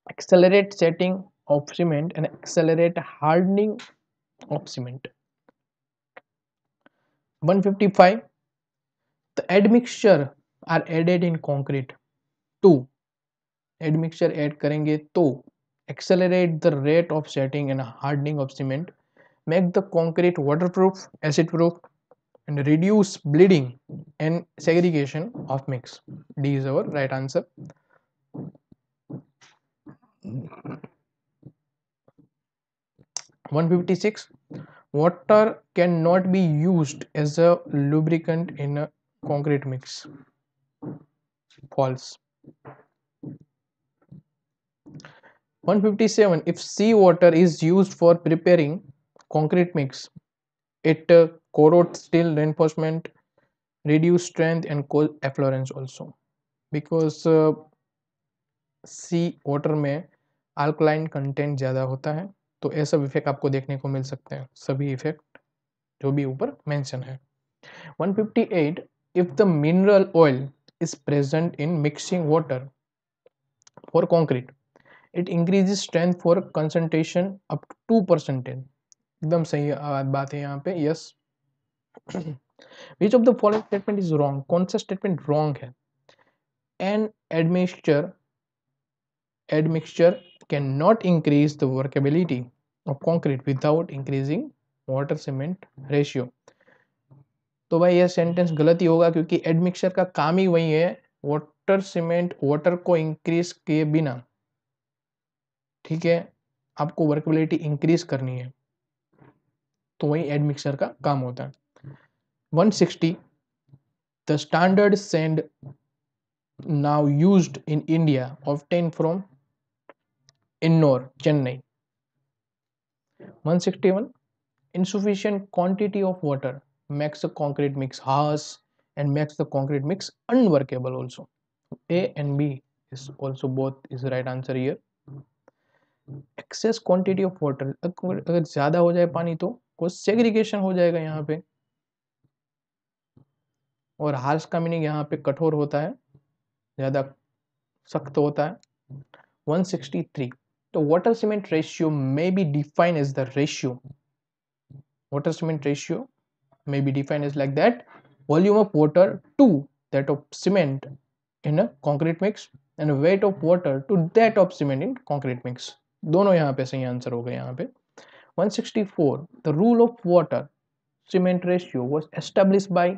accelerate setting of cement and accelerate hardening of cement 155 the admixture are added in concrete 2 admixture add करेंगे तो accelerate the rate of setting and hardening of cement make the concrete waterproof acid proof and reduce bleeding and segregation of mix d is our right answer 156 water cannot be used as a lubricant in a concrete mix false 157 if seawater is used for preparing concrete mix it uh, corrodes steel reinforcement reduce strength and cause effluence also because uh, sea water may alkaline content ज़्यादा होता है तो ये सब effect आपको देखने को मिल सकते हैं सभी इफेक्ट जो भी ऊपर मेंशन है 158 if the mineral oil is present in mixing water for concrete it increase strength for concentration up to percentage एकदम सही बात है यहाँ पे yes which of the following statement is wrong कौन सा स्टेटमेंट रॉन्ग है an admixture admixture cannot increase the workability of concrete without increasing water cement ratio तो भाई यह सेंटेंस गलत ही होगा क्योंकि एडमिक्सर का काम ही वही है वाटर सीमेंट वाटर को इंक्रीज किए बिना ठीक है आपको वर्केबिलिटी इंक्रीज करनी है तो वही एडमिक्सर का काम होता है 160 the standard sand now used in India obtained from Ennore Chennai one sixty one insufficient quantity of water makes the concrete mix harsh and makes the concrete mix unworkable also A and B is also both is right answer year excess quantity of water अगर ज्यादा हो जाए पानी तो कुछ segregation हो जाएगा यहाँ पे और हार्स का मीनिंग यहाँ पे कठोर होता है ज्यादा सख्त होता है 163 The water cement ratio may be defined as the ratio. Water cement ratio may be defined as like that volume of water to that of cement in a concrete mix and weight of water to that of cement in concrete mix. दोनों यहाँ पे सही answer हो यहाँ पे 164 the rule of water cement ratio was established by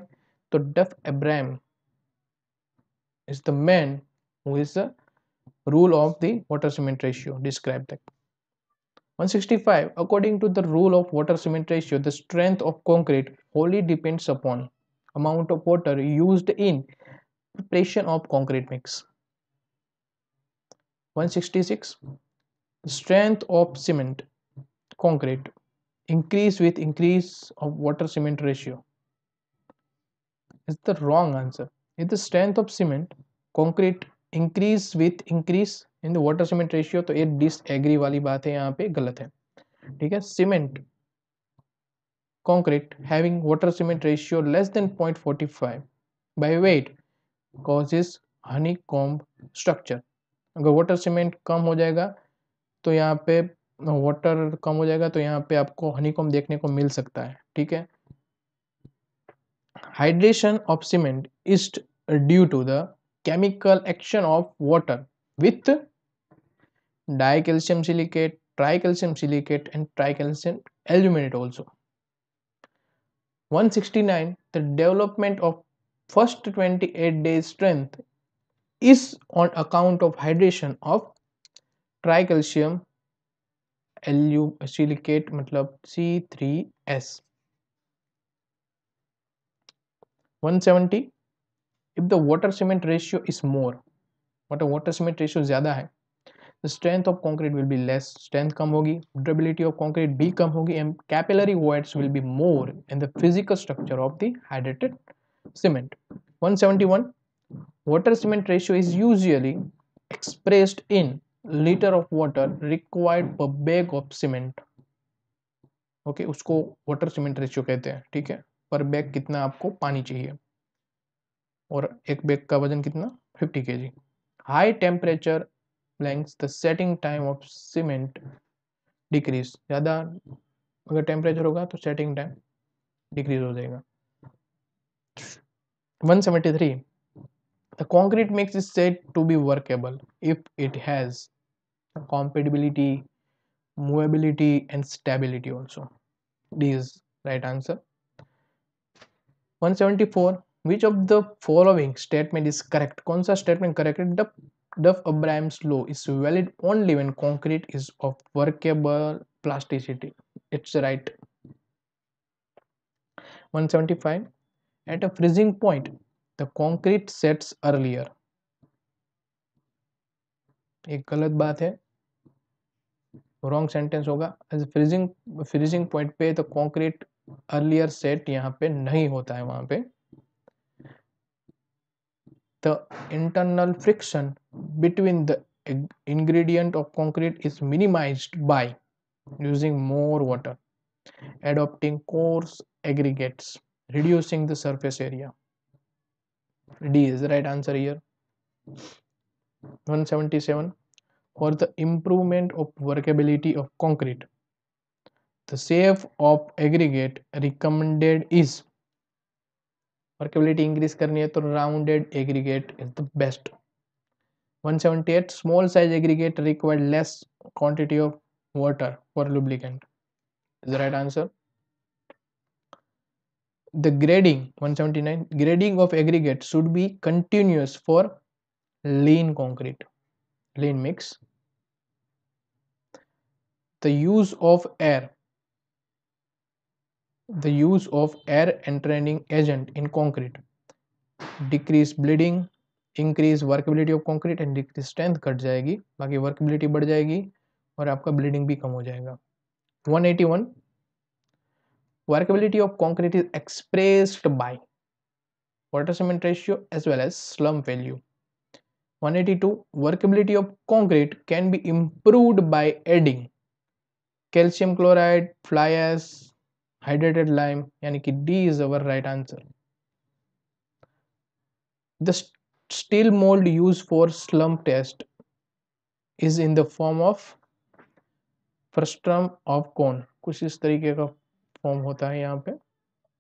the Duff Abraham is the man who is the rule of the water cement ratio describe that 165 according to the rule of water cement ratio the strength of concrete wholly depends upon amount of water used in preparation of concrete mix 166 the strength of cement concrete increase with increase of water cement ratio is the wrong answer if the strength of cement concrete increase with increase in the water cement ratio तो ये disagree वाली बात है यहाँ पे गलत है ठीक है cement concrete having concrete having water cement ratio less than 0.45 by weight honeycomb structure अगर वाटर सीमेंट कम हो जाएगा तो यहाँ पे वाटर कम हो जाएगा तो यहाँ पे आपको हनी कॉम्ब देखने को मिल सकता है ठीक है hydration of cement is due to the chemical action of water with dicalcium silicate, tricalcium silicate and tricalcium aluminate also. 169 the development of first 28 days strength is on account of hydration of tricalcium silicate मतलब C3S 170 if the water cement ratio is more मतलब water cement ratio ज़्यादा है strength of concrete will be less strength कम होगी durability of concrete भी कम होगी and capillary voids will be more in the physical structure of the hydrated cement 171 water cement ratio is usually expressed in litre of water required per bag of cement okay उसको water cement ratio कहते हैं ठीक है पर bag कितना आपको पानी चाहिए और एक बैग का वजन कितना fifty K G high temperature blanks the setting time of cement decrease ज़्यादा अगर टेम्परेचर होगा तो सेटिंग टाइम डिक्रीज हो जाएगा one seventy three the concrete mix is set to be workable if it has compatibility movability and stability also D is right answer four which of the following statement is correct कौन सा statement correct है Duff Abrams law is valid only when concrete is of workable plasticity it's right 175 at a freezing point the concrete sets earlier ek galat baat hai wrong sentence hoga as a freezing freezing point pe the concrete earlier set yahan pe nahi hota hai wahan pe 176 the internal friction between the ingredient of concrete is minimized by using more water adopting coarse aggregates reducing the surface area d is the right answer here 177 for the improvement of workability of concrete the safe of aggregate recommended is workability increase करनी है तो rounded aggregate is the best 178 small size aggregate required less quantity of water for lubricant is the right answer the grading 179 grading of aggregate should be continuous for lean concrete lean mix the use of air the use of air entraining agent in concrete decrease bleeding increase workability of concrete and decrease strength घट जाएगी बाकी workability बढ़ जाएगी और आपका bleeding भी कम हो जाएगा 181 workability of concrete is expressed by water cement ratio as well as slump value 182 workability of concrete can be improved by adding calcium chloride fly ash hydrated lime यानी कि D is our right answer the steel mould used for slump test is in the form of frustum of cone कुछ इस तरीके का form होता है यहाँ पे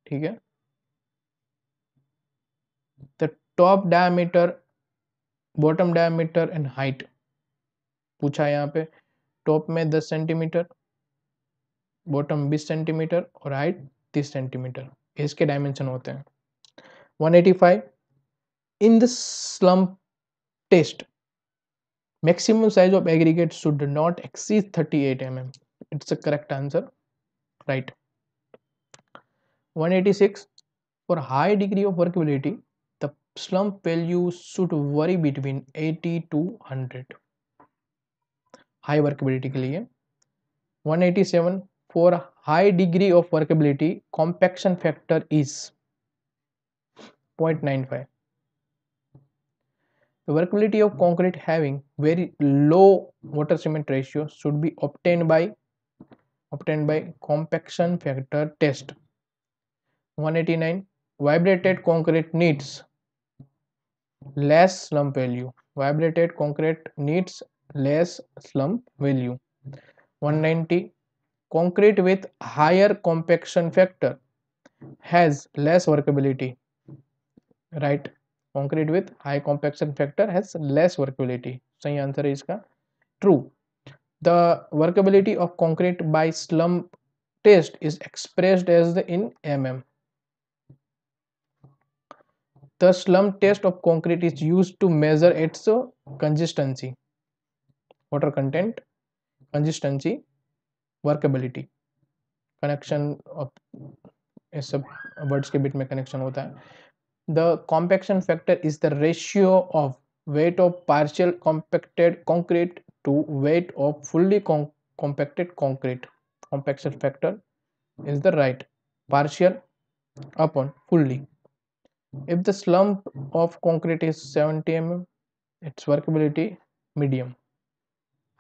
ठीक है the top diameter bottom diameter and height पूछा यहाँ पे टॉप में 10 सेंटीमीटर बॉटम 20 सेंटीमीटर और हाइट 30 सेंटीमीटर इसके डायमेंशन होते हैं 185 in the slump test maximum size of aggregate should not exceed 38 eight mm. It's a correct answer right 186 for high degree of workability the slump value should vary between 80 to 100 high workability के लिए 187 eighty seven for high degree of workability compaction factor is 0.95 the workability of concrete having very low water cement ratio should be obtained by obtained by compaction factor test 189 vibrated concrete needs less slump value vibrated concrete needs less slump value 190 Concrete with higher compaction factor has less workability, right? Concrete with high compaction factor has less workability. So, the answer is true. the workability of concrete by slump test is expressed as the in mm the slump test of concrete is used to measure its consistency water content consistency workability connection इस सब words के बीच में connection होता है the compaction factor is the ratio of weight of partial compacted concrete to weight of fully compacted concrete compaction factor is the right partial upon fully if the slump of concrete is seventy M M it's workability medium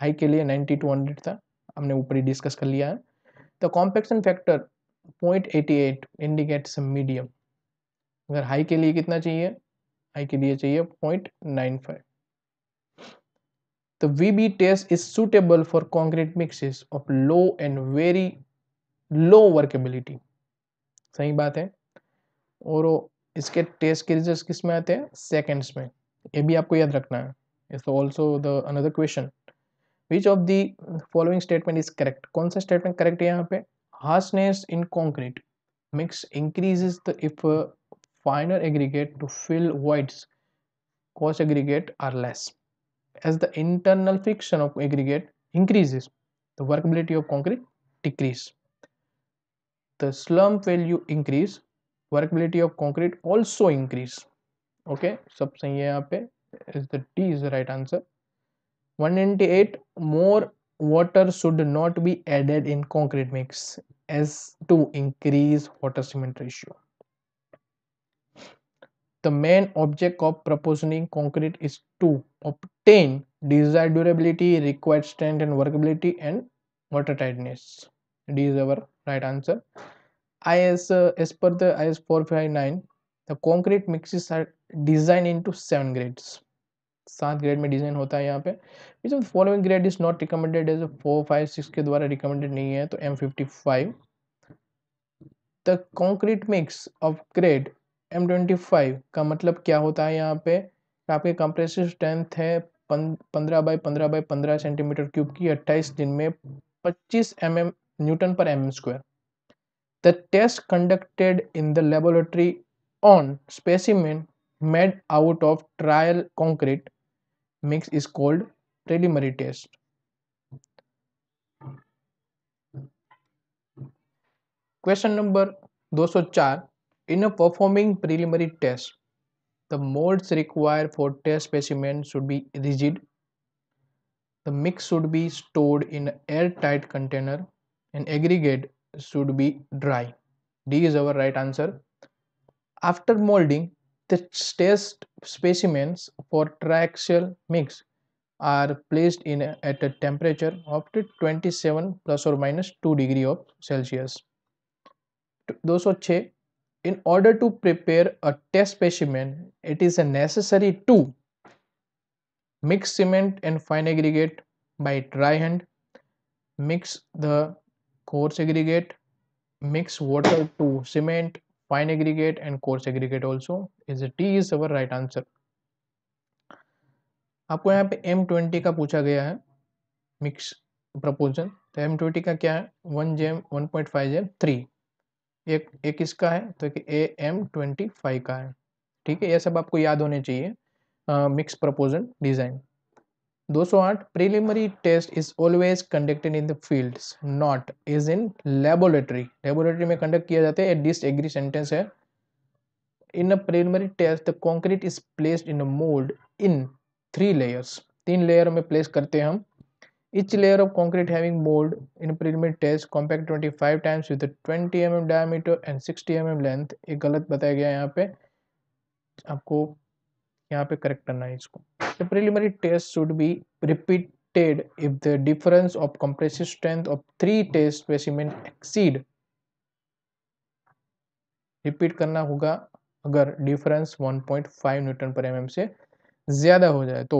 high के लिए 90 two hundred था हमने ऊपर ही discuss कर लिया है the compaction factor 0.88 indicates medium अगर high के लिए कितना चाहिए हाई के लिए चाहिए 0.95 तो V B test is suitable for concrete mixes of low and very low workability सही बात है और इसके टेस्ट के रिजल्ट किस में आते हैं सेकेंड्स में ये भी आपको याद रखना है it's also the another question which of the following statement is correct कौन सा स्टेटमेंट करेक्ट है यहाँ पे harshness in concrete mix increase the if finer aggregate to fill voids coarse aggregate are less as the internal friction of aggregate increase the workability of concrete decrease the slump value increase workability of concrete also increase okay सब सही है यहाँ पे is the T is the right answer 198 more water should not be added in concrete mix as to increase water cement ratio the main object of proportioning concrete is to obtain desired durability required strength and workability and water tightness This is our right answer is uh, as per the is 459 the concrete mixes are uh, designed into seven grades सात grade में design होता है यहाँ पे which following grade is not recommended as four five six के द्वारा recommended नहीं है तो M fifty five the concrete mix of grade M twenty five का मतलब क्या होता है यहाँ पे आपके कंप्रेसिव स्ट्रेंथ है पंद्रह बाई पंद्रह बाई पंद्रह सेंटीमीटर क्यूब की अट्ठाईस दिन में पच्चीस M M newton per M square the test conducted in the laboratory on specimen made out of trial concrete mix is called preliminary test. Question number 204 In a performing preliminary test, the molds required for test specimen should be rigid. The mix should be stored in an airtight container and aggregate should be dry. D is our right answer. After molding, the test specimens for triaxial mix are placed in a, at a temperature of 27 plus or minus 2 degree of Celsius. 206 in order to prepare a test specimen it is necessary to mix cement and fine aggregate by dry hand mix the coarse aggregate mix water to cement fine aggregate and coarse aggregate also is T is our right answer आपको यहाँ पे M20 का पूछा गया है mix प्रपोजन तो M20 का क्या है one gem one point five gem three एक एक किसका है तो ए एम ट्वेंटी फाइव का है ठीक है ये सब आपको याद होने चाहिए mix design 208 preliminary test is always conducted in the fields not is in laboratory laboratory mein conduct kiya किया जाता है disagree sentence hai in a preliminary test the concrete is placed in a mold in three layers teen layer mein place karte hain hum each layer of concrete having mold in a preliminary test compact 25 times with a 20 mm diameter and 60 mm length ye galat bataya gaya hai yahan pe आपको यहाँ पे correct करना है इसको the preliminary test should be repeated if the difference of compressive strength of three test specimen exceed repeat करना होगा अगर difference 1.5 Newton पर एमएम से ज़्यादा हो जाए तो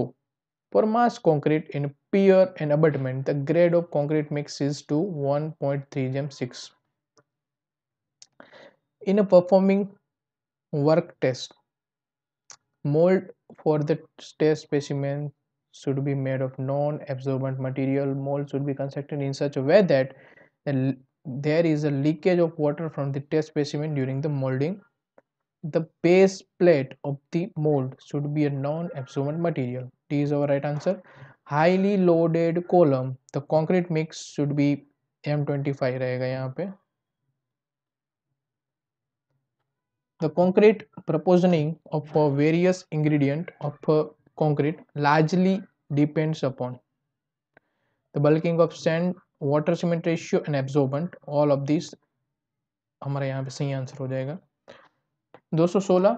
for mass concrete in pier and abutment the grade of concrete mix is to 1.3 gem 6 in a performing work test mold for the test specimen should be made of non-absorbent material mold should be constructed in such a way that the, there is a leakage of water from the test specimen during the molding the base plate of the mold should be a non-absorbent material t is our right answer highly loaded column the concrete mix should be m25 रहेगा यहाँ पे The concrete proportioning of uh, various ingredient of uh, concrete largely depends upon the bulking of sand water cement ratio and absorbent all of these हमारा यहाँ पे सही answer हो जाएगा 216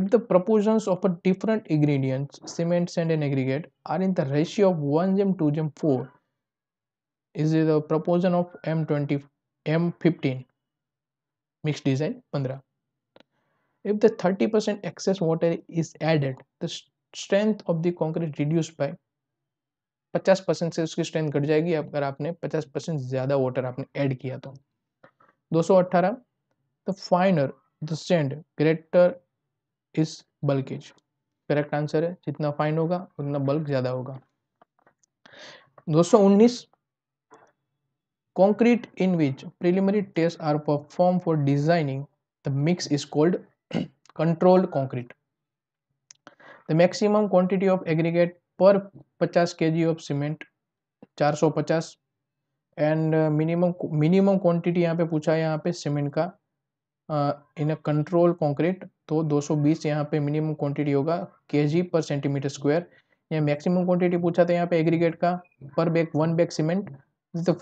if the proportions of a different ingredients cement sand and aggregate are in the ratio of 1 gem 2 gem 4 is the proportion of m20 m15 mixed design 15 If the 30% excess water is added, the strength of the concrete reduced by 50 percent से उसकी strength घट जाएगी अगर आपने 50 percent ज़्यादा water आपने add किया तो 218 the finer the sand greater is bulkage correct answer है जितना फाइन होगा उतना बल्क ज़्यादा होगा 219 concrete in which preliminary tests are performed for designing the mix is called controlled concrete. The maximum quantity of aggregate per 50 kg of cement 450 and minimum minimum quantity यहाँ पे पूछा है यहाँ पे सीमेंट का इन अ कंट्रोल कंक्रीट तो 220 सौ बीस यहाँ पे मिनिमम क्वांटिटी होगा केजी पर सेंटीमीटर स्क्वायर या मैक्सिमम क्वांटिटी पूछा था यहाँ पे एग्रीगेट का per bag one bag cement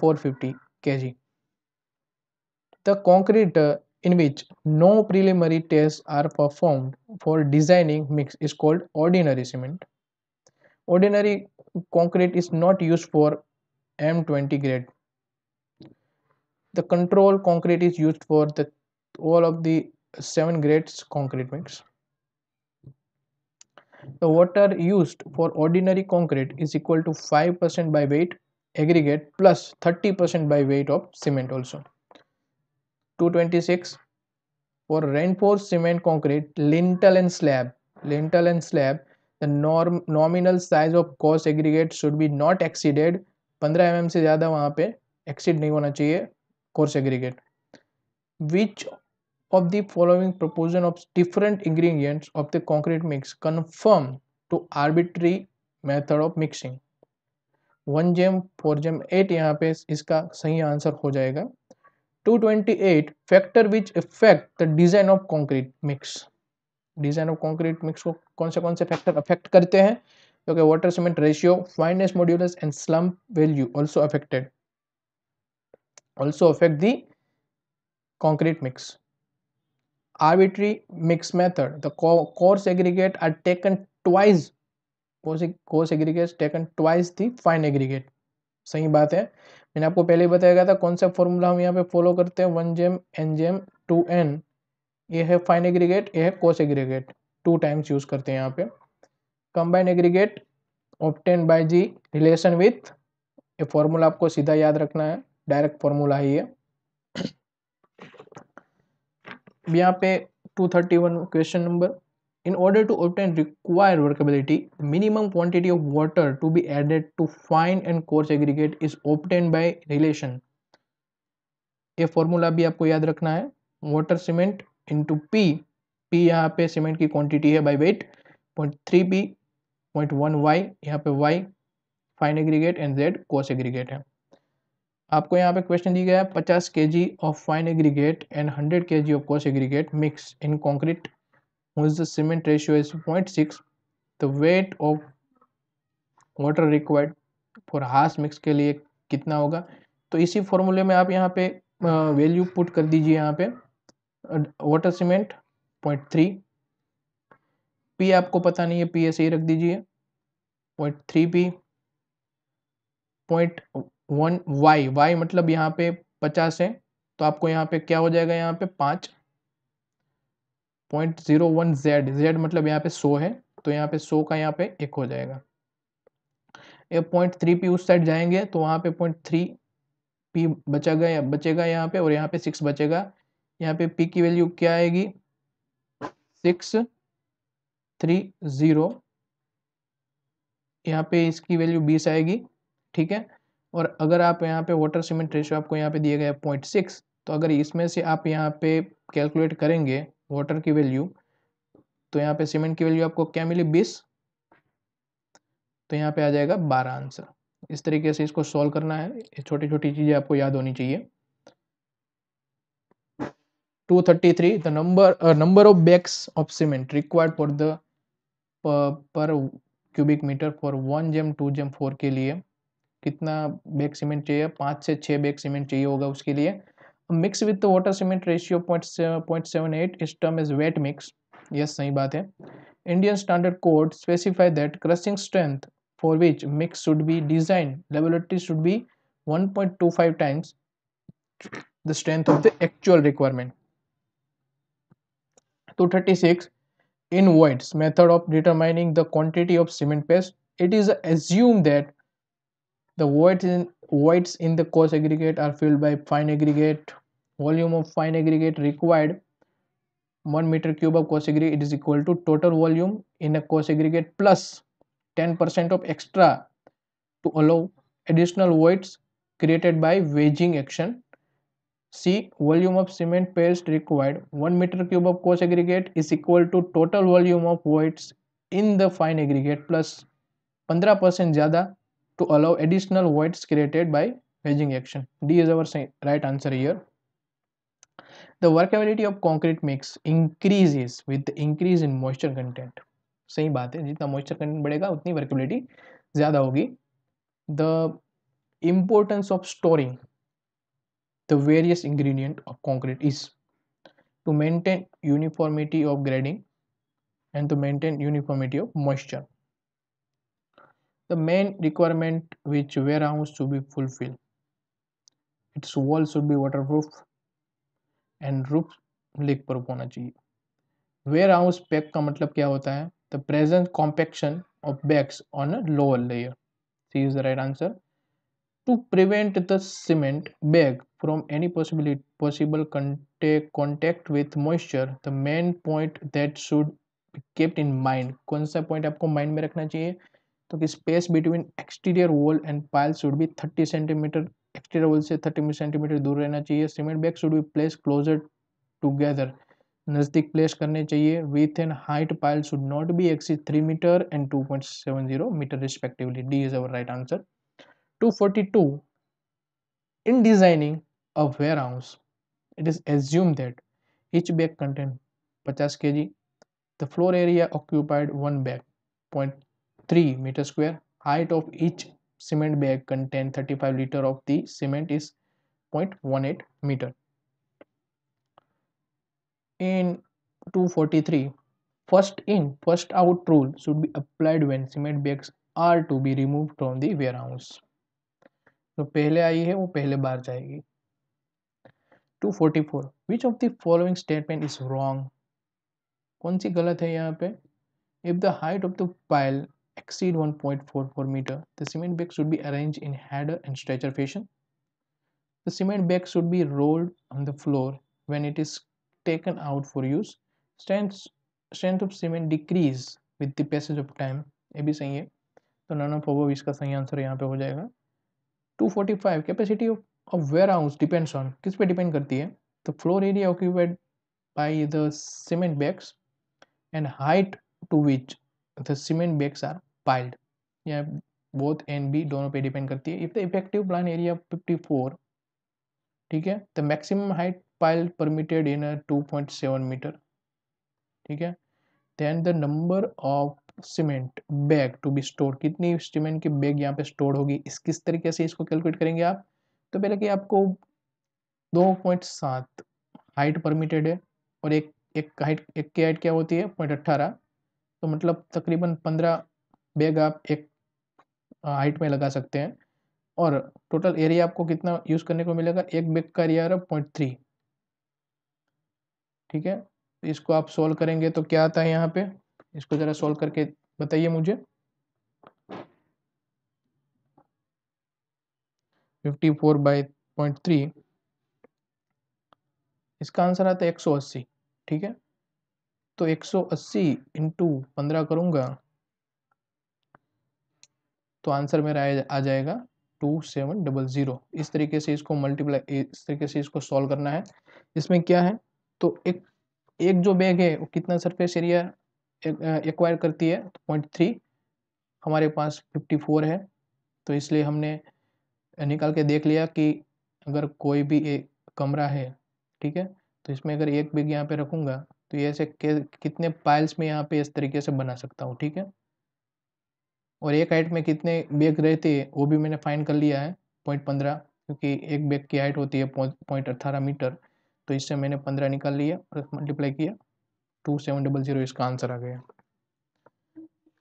four 450 K G the concrete in which no preliminary tests are performed for designing mix is called ordinary cement. Ordinary concrete is not used for M20 grade. The control concrete is used for the all of the 7 grades concrete mix. The water used for ordinary concrete is equal to 5% by weight aggregate plus 30% by weight of cement also. 226 for reinforced cement concrete lintel and slab lintel and slab the norm nominal size of cost aggregate should be not exceeded 15 mm से ज़्यादा वहाँ पे exceed नहीं होना चाहिए coarse aggregate which of the following proportion of different ingredients of the concrete mix conform to arbitrary method of mixing one gem four gem eight यहाँ पे इसका सही आंसर हो जाएगा 228 factor which effect the design of concrete mix design of concrete mix को कौन से कौन से फैक्टर अफेक्ट करते हैं क्योंकि water cement ratio fineness modulus and slump value also affected also affect the concrete mix arbitrary mix method the co coarse aggregate are taken twice coarse, coarse aggregates taken twice the fine aggregate सही बात है मैंने आपको पहले ही बताया गया था कौन सा फॉर्मूला हम यहाँ पे फॉलो करते हैं one gem N gem two N ये है फाइन एग्रीगेट ये है coarse aggregate two times use करते हैं यहाँ पे combine aggregate obtain by G relation with ये फॉर्मूला आपको सीधा याद रखना है डायरेक्ट फॉर्मूला है ये यहाँ पे 231 question number In order to obtain required workability, the minimum quantity of water to be added to fine and coarse aggregate is obtained by relation. ye formula bhi aapko yaad rakhna hai water cement into p p yahan pe cement ki quantity hai by weight point three P point one Y यहाँ पे Y fine aggregate and Z coarse आपको यहाँ पे question दिया गया है 50 K G of fine aggregate and 100 K G of coarse aggregate mix in concrete once the cement ratio is 0.6 the weight of water required for हास mix के लिए कितना होगा तो इसी फॉर्मूले में आप यहाँ पे वैल्यू पुट कर दीजिए यहाँ पे water cement point three P आपको पता नहीं है पी ऐसे ही रख दीजिए point three P point one Y Y मतलब यहाँ पे पचास है तो आपको यहाँ पे क्या हो जाएगा यहाँ पे पाँच point zero one Z Z मतलब यहाँ पे सो है तो यहाँ पे सो का यहाँ पे एक हो जाएगा ये पॉइंट थ्री पी उस साइड जाएंगे तो वहाँ पे पॉइंट थ्री पी बचा गया बचेगा यहाँ पे और यहाँ पे सिक्स बचेगा यहाँ पे पी की वैल्यू क्या आएगी सिक्स थ्री ज़ीरो यहाँ पे इसकी वैल्यू बीस आएगी ठीक है और अगर आप यहाँ पे वाटर सीमेंट रेशियो आपको यहाँ पे दिया गया है पॉइंट सिक्स तो अगर इसमें से आप यहाँ पे कैलकुलेट करेंगे वाटर की वैल्यू तो यहाँ पे सीमेंट की वैल्यू आपको क्या मिली बीस तो यहाँ पे आ जाएगा बारह आंसर इस तरीके से इसको सॉल्व करना है छोटी छोटी चीज़ें आपको याद होनी चाहिए 233 the number uh, number of of of cement required for the per, per cubic meter for 1 gem two gem four के लिए कितना बैग सीमेंट चाहिए पाँच से छः बैग सीमेंट चाहिए होगा उसके लिए mix with water cement ratio point seven eight इस term is wet mix yes सही बात है Indian standard code specify that crushing strength for which mix should be designed laboratory should be 1.25 times the strength of the actual requirement 236 in voids method of determining the quantity of cement paste it is assumed that the void in voids in the coarse aggregate are filled by fine aggregate volume of fine aggregate required 1 meter cube of coarse aggregate is equal to total volume in a coarse aggregate plus 10% of extra to allow additional voids created by wedging action c volume of cement paste required 1 meter cube of coarse aggregate is equal to total volume of voids in the fine aggregate plus 15% percent jada to allow additional voids created by wedging action. D is our right answer here. The workability of concrete mix increases with the increase in moisture content. सही बात है जितना moisture content बढ़ेगा उतनी workability ज़्यादा होगी the importance of storing the various ingredient of concrete is to maintain uniformity of grading and to maintain uniformity of moisture the main requirement which warehouse should be fulfilled its wall should be waterproof and roof leak proof होना चाहिए ware house pack का मतलब क्या होता है the present compaction of bags on a lower layer C is the right answer to prevent the cement bag from any possibility possible contact with moisture the main point that should kept in mind कौन सा point आपको mind में रखना चाहिए तो कि space between exterior wall and pile should be thirty centimetre exterior wall से thirty centimetre दूर रहना चाहिए cement bag should be place closer together नज़दीक प्लेस करने चाहिए with and height pile should not be exceed three metre and two point seven zero metre respectively D is our right answer two forty two in designing a warehouse it is assume that each bag bag पचास K G the floor area occupied one bag point three metre square height of each cement bag contain thirty five litre of the cement is point one eight metre in two forty three first in first out rule should be applied when cement bags are to be remove from the warehouse जो पहले आई है वो पहले बाहर जाएगी two forty four which of the following statement is wrong कौन सी गलत है यहाँ पे if the height of the pile exceed 1.44 meter, the cement bag should be arranged in header and stretcher fashion. The cement bag should be rolled on the floor when it is taken out for use. Strength, strength of cement decrease with the passage of time. ये भी सही है तो none of above इसका सही answer यहाँ पे हो जाएगा 245 capacity of a warehouse depends on on किस पे डिपेंड करती है the floor area occupied by the cement bags and height to which the cement bags are piled yeah both and B दोनों पे डिपेंड करती है if the effective plan area 54 ठीक है the maximum height pile permitted in 2.7 metre ठीक है then the number of cement bag to be store कितनी cement की बैग यहाँ पे स्टोर होगी इस किस तरीके से इसको कैलकुलेट करेंगे आप तो पहले कि आपको 2.7 हाइट परमिटेड है और एक एक हाइट एक की हाइट क्या होती है पॉइंट अट्ठारह तो मतलब तकरीबन पंद्रह बैग आप एक हाइट में लगा सकते हैं और टोटल एरिया आपको कितना यूज़ करने को मिलेगा एक बैग का एरिया है पॉइंट थ्री ठीक है तो इसको आप सोल्व करेंगे तो क्या आता है यहाँ पे इसको ज़रा सोल्व करके बताइए मुझे fifty four by point three इसका आंसर आता है एक सौ अस्सी ठीक है तो 180 सौ अस्सी इंटू पंद्रह करूँगा तो आंसर मेरा आ जाएगा टू सेवन डबल ज़ीरो इस तरीके से इसको मल्टीप्लाई इस तरीके से इसको सॉल्व करना है इसमें क्या है तो एक एक जो बैग है वो कितना सरफेस एरिया एक्वायर करती है तो पॉइंट थ्री हमारे पास फिफ्टी फोर है तो इसलिए हमने निकाल के देख लिया कि अगर कोई भी एक कमरा है ठीक है तो इसमें अगर एक बैग यहाँ पे रखूँगा तो ये ऐसे कितने पाइल्स में यहाँ पे इस तरीके से बना सकता हूँ ठीक है और एक हाइट में कितने बैग रहते हैं वो भी मैंने फाइन कर लिया है पॉइंट पंद्रह क्योंकि एक बैग की हाइट होती है पॉइंट अट्ठारह मीटर तो इससे मैंने पंद्रह निकाल लिया और मल्टीप्लाई किया टू सेवन डबल ज़ीरो इसका आंसर आ गया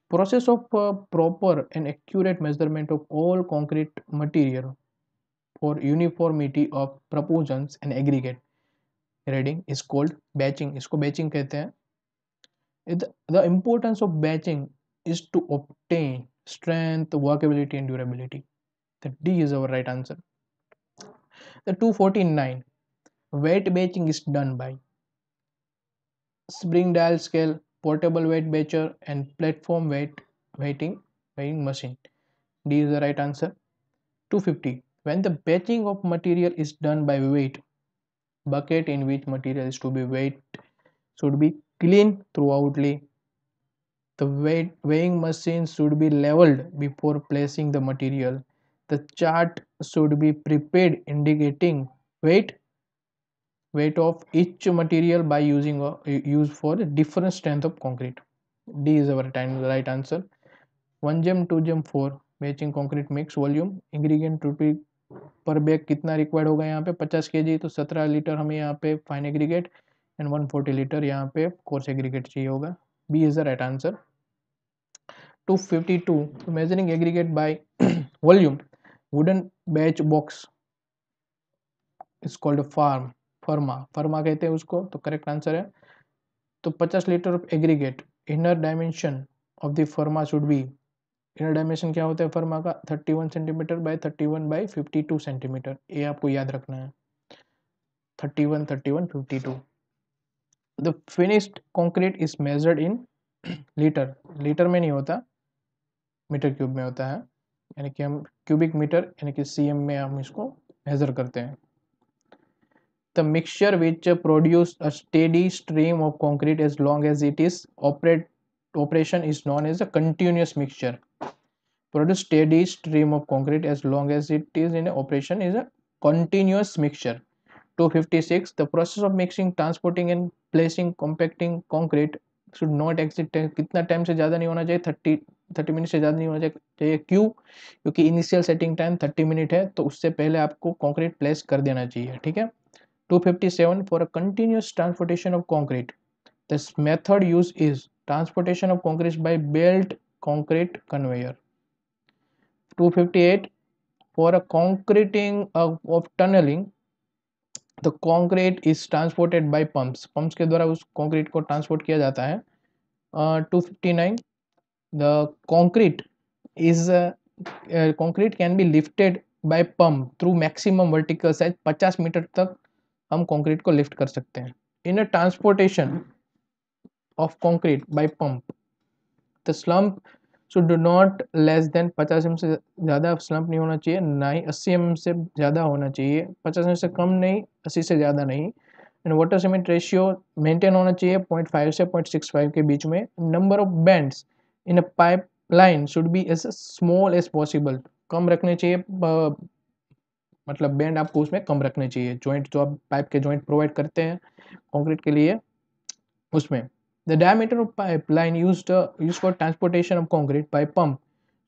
process of proper and accurate measurement of all concrete material for uniformity of proportion and aggregate reading is called batching इसको batching कहते हैं the importance of batching is to obtain strength workability and durability the D is our right answer the 249 weight batching is done by spring dial scale portable weight batcher and platform weight weighing machine D is the right answer 250 when the batching of material is done by weight bucket in which material is to be weighed should be clean throughoutly. The weight weighing machine should be leveled before placing the material. The chart should be prepared indicating weight weight of each material by using a uh, use for different strength of concrete. D is our time, right answer. 1 gem 2 gem 4 matching concrete mix volume ingredient to be पर bag कितना required होगा यहाँ पे 50 के तो 17 litre हमें यहाँ पे फाइन एग्रीगेट एंड 140 लीटर यहाँ पे कोर्स एग्रीगेट चाहिए होगा B is the right answer 252 measuring measuring aggregate volume volume wooden batch box is called फार्म फर्मा फर्मा कहते हैं उसको तो करेक्ट आंसर है तो 50 litre of aggregate inner dimension of the फर्मा शुड बी इनर डायमेंशन क्या होता है फर्मा का 31 सेंटीमीटर बाय 31 बाय 52 सेंटीमीटर ये आपको याद रखना है 31 31 52 the finished concrete is measured in litre litre में नहीं होता मीटर क्यूब में होता है यानी कि हम क्यूबिक मीटर यानी कि सी में हम इसको मेज़र करते हैं the mixture which produce a steady stream of concrete as long as it is operate operation is known as a continuous mixture produce steady stream of concrete as long as it is in operation is a continuous mixture 256 the process of mixing transporting and placing compacting concrete should not exceed कितना time से ज़्यादा नहीं होना चाहिए thirty thirty minute से ज़्यादा नहीं होना चाहिए क्यों क्योंकि initial setting time thirty minute है तो उससे पहले आपको कॉन्क्रीट प्लेस कर देना चाहिए ठीक है 257 for a continuous transportation of concrete this method used is transportation of concrete by belt concrete conveyor 258 for a concreting of, of tunneling the concrete is transported by pumps pumps ke dwara us concrete ko transport kiya jata hai uh, 259 the concrete is uh, uh, concrete can be lifted by pump through maximum vertical size 50 meter tak hum concrete ko lift kar sakte hain in a transportation of concrete by pump the slump so do not less than पचास M से ज़्यादा slump नहीं होना चाहिए ना ही अस्सी M से ज़्यादा होना चाहिए पचास एम से कम नहीं अस्सी से ज़्यादा नहीं and water cement ratio maintain होना चाहिए पॉइंट फाइव से पॉइंट सिक्स फाइव के बीच में number of bends in a pipeline should be as small as possible कम रखने चाहिए मतलब बैंड आपको उसमें कम रखने चाहिए जॉइंट जो आप पाइप के जॉइंट प्रोवाइड करते हैं कॉन्क्रीट के लिए उसमें The diameter of pipeline used, uh, used for transportation of concrete by pump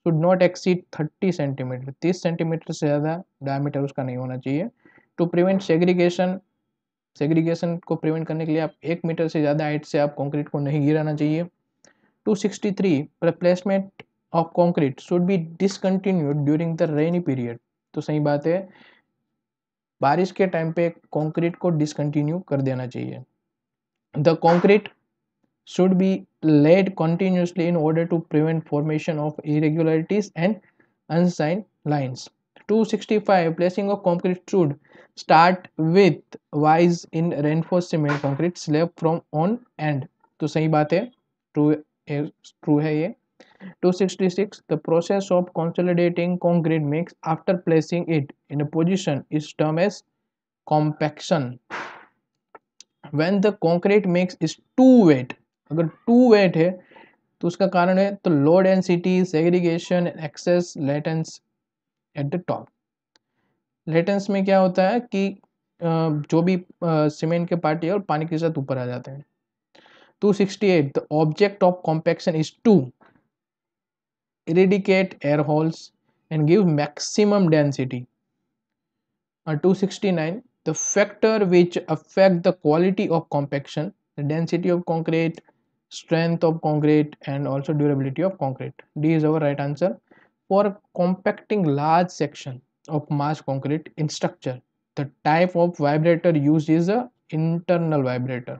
should not exceed 30 centimetre 30 centimetre से ज़्यादा डायमीटर उसका नहीं होना चाहिए टू प्रिवेंट सेग्रीगेशन सेग्रीगेशन को प्रिवेंट करने के लिए आप एक मीटर से ज़्यादा हाइट से आप कंक्रीट को नहीं गिराना चाहिए 263 replacement of concrete should be discontinued during the rainy period तो सही बात है बारिश के टाइम पे कंक्रीट को डिसकंटिन्यू कर देना चाहिए the concrete should be laid continuously in order to prevent formation of irregularities and unsigned lines. 265 placing of concrete should start with wise in reinforced cement concrete slab from on end तो सही बात है True, true है ये 266 the process of consolidating concrete mix after placing it in a position is termed as compaction when the concrete mix is too wet अगर too wet है तो उसका कारण है तो low density segregation excess laitance at the top laitance में क्या होता है कि जो भी सीमेंट के पार्टी है और पानी के साथ ऊपर आ जाते हैं 268 the object of compaction is to eradicate air holes and give maximum density और 269 the factor which affect the quality of compaction the density of concrete strength of concrete and also durability of concrete d is our right answer for compacting large section of mass concrete in structure the type of vibrator used is a internal vibrator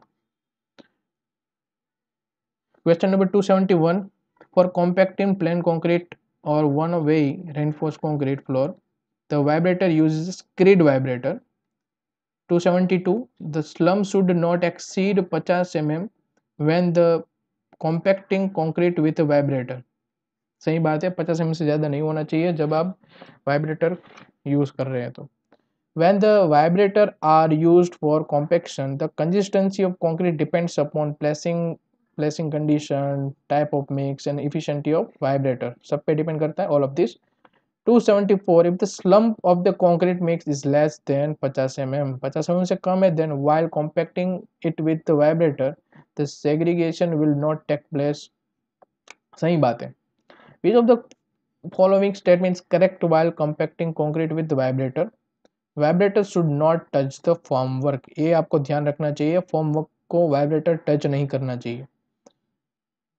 question number 271 for compacting plain concrete or one way reinforced concrete floor the vibrator uses screed vibrator 272 the slum should not exceed 50 mm when the compacting concrete with a सही बात है पचास M से ज़्यादा नहीं होना चाहिए जब आप वाइब्रेटर यूज़ कर रहे हैं तो when the vibrator are use for compaction the consistency of concrete depends upon placing placing condition type of mix and efficiency of vibrator सब पे डिपेंड करता है all of this 274 if the slump of the concrete mix is less than 50 M M पचास M से कम है then while compacting it with the vibrator तो segregation will not take place सही बात है विच of the following statements correct while compacting concrete with vibrator vibrator should not touch the form formwork ये आपको ध्यान रखना चाहिए फॉर्म वर्क को वाइब्रेटर टच नहीं करना चाहिए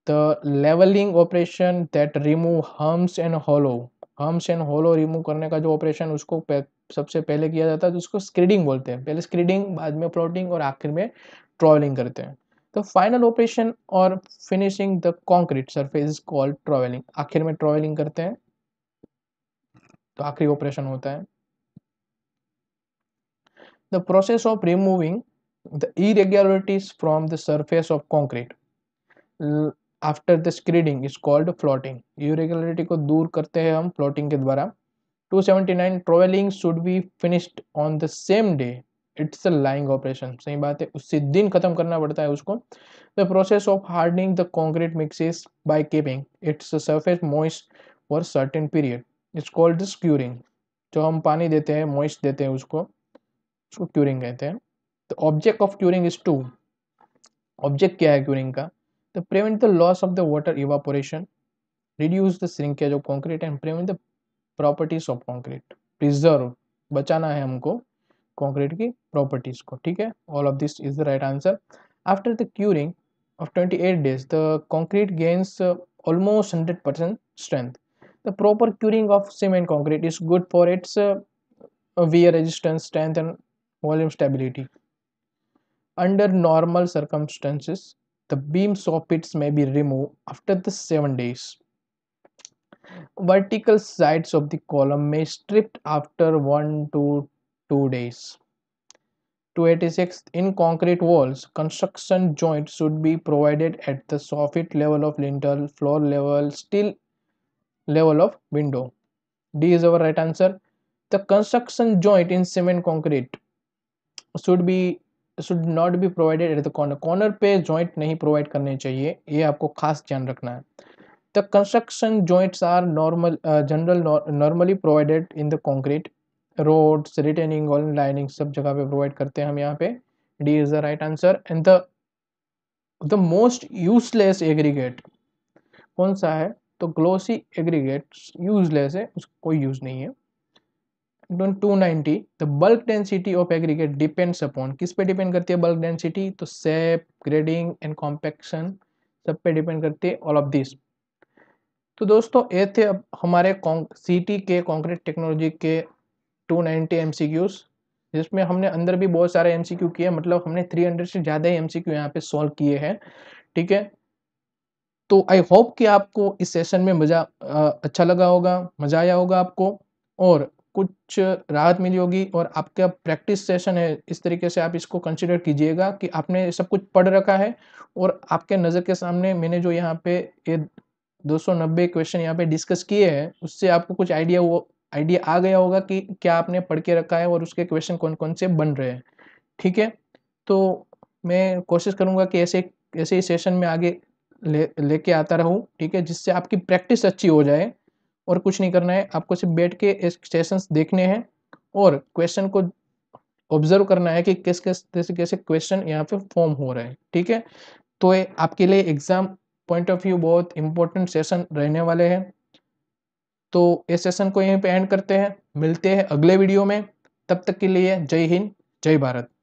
the levelling operation that remove humps and hollow humps and hollow remove करने का जो ऑपरेशन उसको सबसे पहले किया जाता है तो उसको स्क्रीडिंग बोलते हैं पहले स्क्रीडिंग बाद में फ्लोटिंग और आखिर में ट्रॉलिंग करते हैं तो फाइनल ऑपरेशन और finishing the concrete surface called trowelling आखिर में ट्रॉवेलिंग करते हैं तो आखिरी ऑपरेशन होता है the process of removing the irregularities from the surface of concrete after the screeding is called floating irregularity को दूर करते हैं हम फ्लोटिंग के द्वारा 279 seventy nine trowelling should be finished on the same day it's a lying operation सही बात है उससे दिन खत्म करना पड़ता है उसको the process of hardening the concrete mixes by keeping its a surface moist for certain period it's called curing जो हम पानी देते हैं मॉइस्ट देते हैं उसको उसको क्यूरिंग कहते हैं the object of curing is to object क्या है क्यूरिंग का the prevent the loss of the water evaporation reduce the shrinkage of concrete and prevent the properties of concrete preserve बचाना है हमको concrete की properties को ठीक है all of this is the right answer after the of 28 days the concrete gains uh, almost 100% strength the proper curing of cement concrete is good for its uh, wear resistance strength and volume stability under normal circumstances the beam pits may be removed after the 7 days vertical sides of the column may stripped after 1 to two days. 286 in concrete walls construction joints should be provided at the soffit level of lintel floor level steel level of window d is our right answer the construction joint in cement concrete should be should not be provided at the corner corner पे joint नहीं provide करने चाहिए ये आपको खास ध्यान रखना है the construction joints are normal general normally provided in the concrete roads retaining all lining सब जगह पे प्रोवाइड करते हैं हम यहाँ पे D is the right answer and the most useless aggregate कौन सा है तो ग्लोसी एग्रीगेट यूजलेस है उसको कोई यूज नहीं है the bulk density of aggregate depends upon किस पे डिपेंड करती है बल्क डेंसिटी तो सेप ग्रेडिंग एंड कॉम्पेक्शन सब पे डिपेंड करती है ऑल ऑफ दिस तो दोस्तों ये थे अब हमारे सिटी के कॉन्क्रीट टेक्नोलॉजी के टू 290 एमसीक्यूज जिसमें हमने अंदर भी बहुत सारे एमसीक्यू किए मतलब हमने 300 से ज़्यादा ही एम एमसीक्यू यहाँ पर सॉल्व किए हैं ठीक है तो आई होप कि आपको इस सेशन में मज़ा अच्छा लगा होगा मज़ा आया होगा आपको और कुछ राहत मिली होगी और आपका प्रैक्टिस सेशन है इस तरीके से आप इसको कंसिडर कीजिएगा कि आपने सब कुछ पढ़ रखा है और आपके नज़र के सामने मैंने जो यहाँ पे ये 290 क्वेश्चन यहाँ पे डिस्कस किए हैं उससे आपको कुछ आइडिया आइडिया आ गया होगा कि क्या आपने पढ़ के रखा है और उसके क्वेश्चन कौन कौन से बन रहे हैं ठीक है तो मैं कोशिश करूँगा कि ऐसे ऐसे ही सेशन में आगे ले लेके आता रहूँ ठीक है जिससे आपकी प्रैक्टिस अच्छी हो जाए और कुछ नहीं करना है आपको सिर्फ बैठ के सेशन देखने हैं और क्वेश्चन को ऑब्जर्व करना है कि किस किस कैसे कैसे क्वेश्चन यहाँ पे फॉर्म हो रहे हैं ठीक है तो आपके लिए एग्ज़ाम पॉइंट ऑफ व्यू बहुत इंपॉर्टेंट सेशन रहने वाले हैं तो इस सेशन को यहीं पे एंड करते हैं मिलते हैं अगले वीडियो में तब तक के लिए जय हिंद जय भारत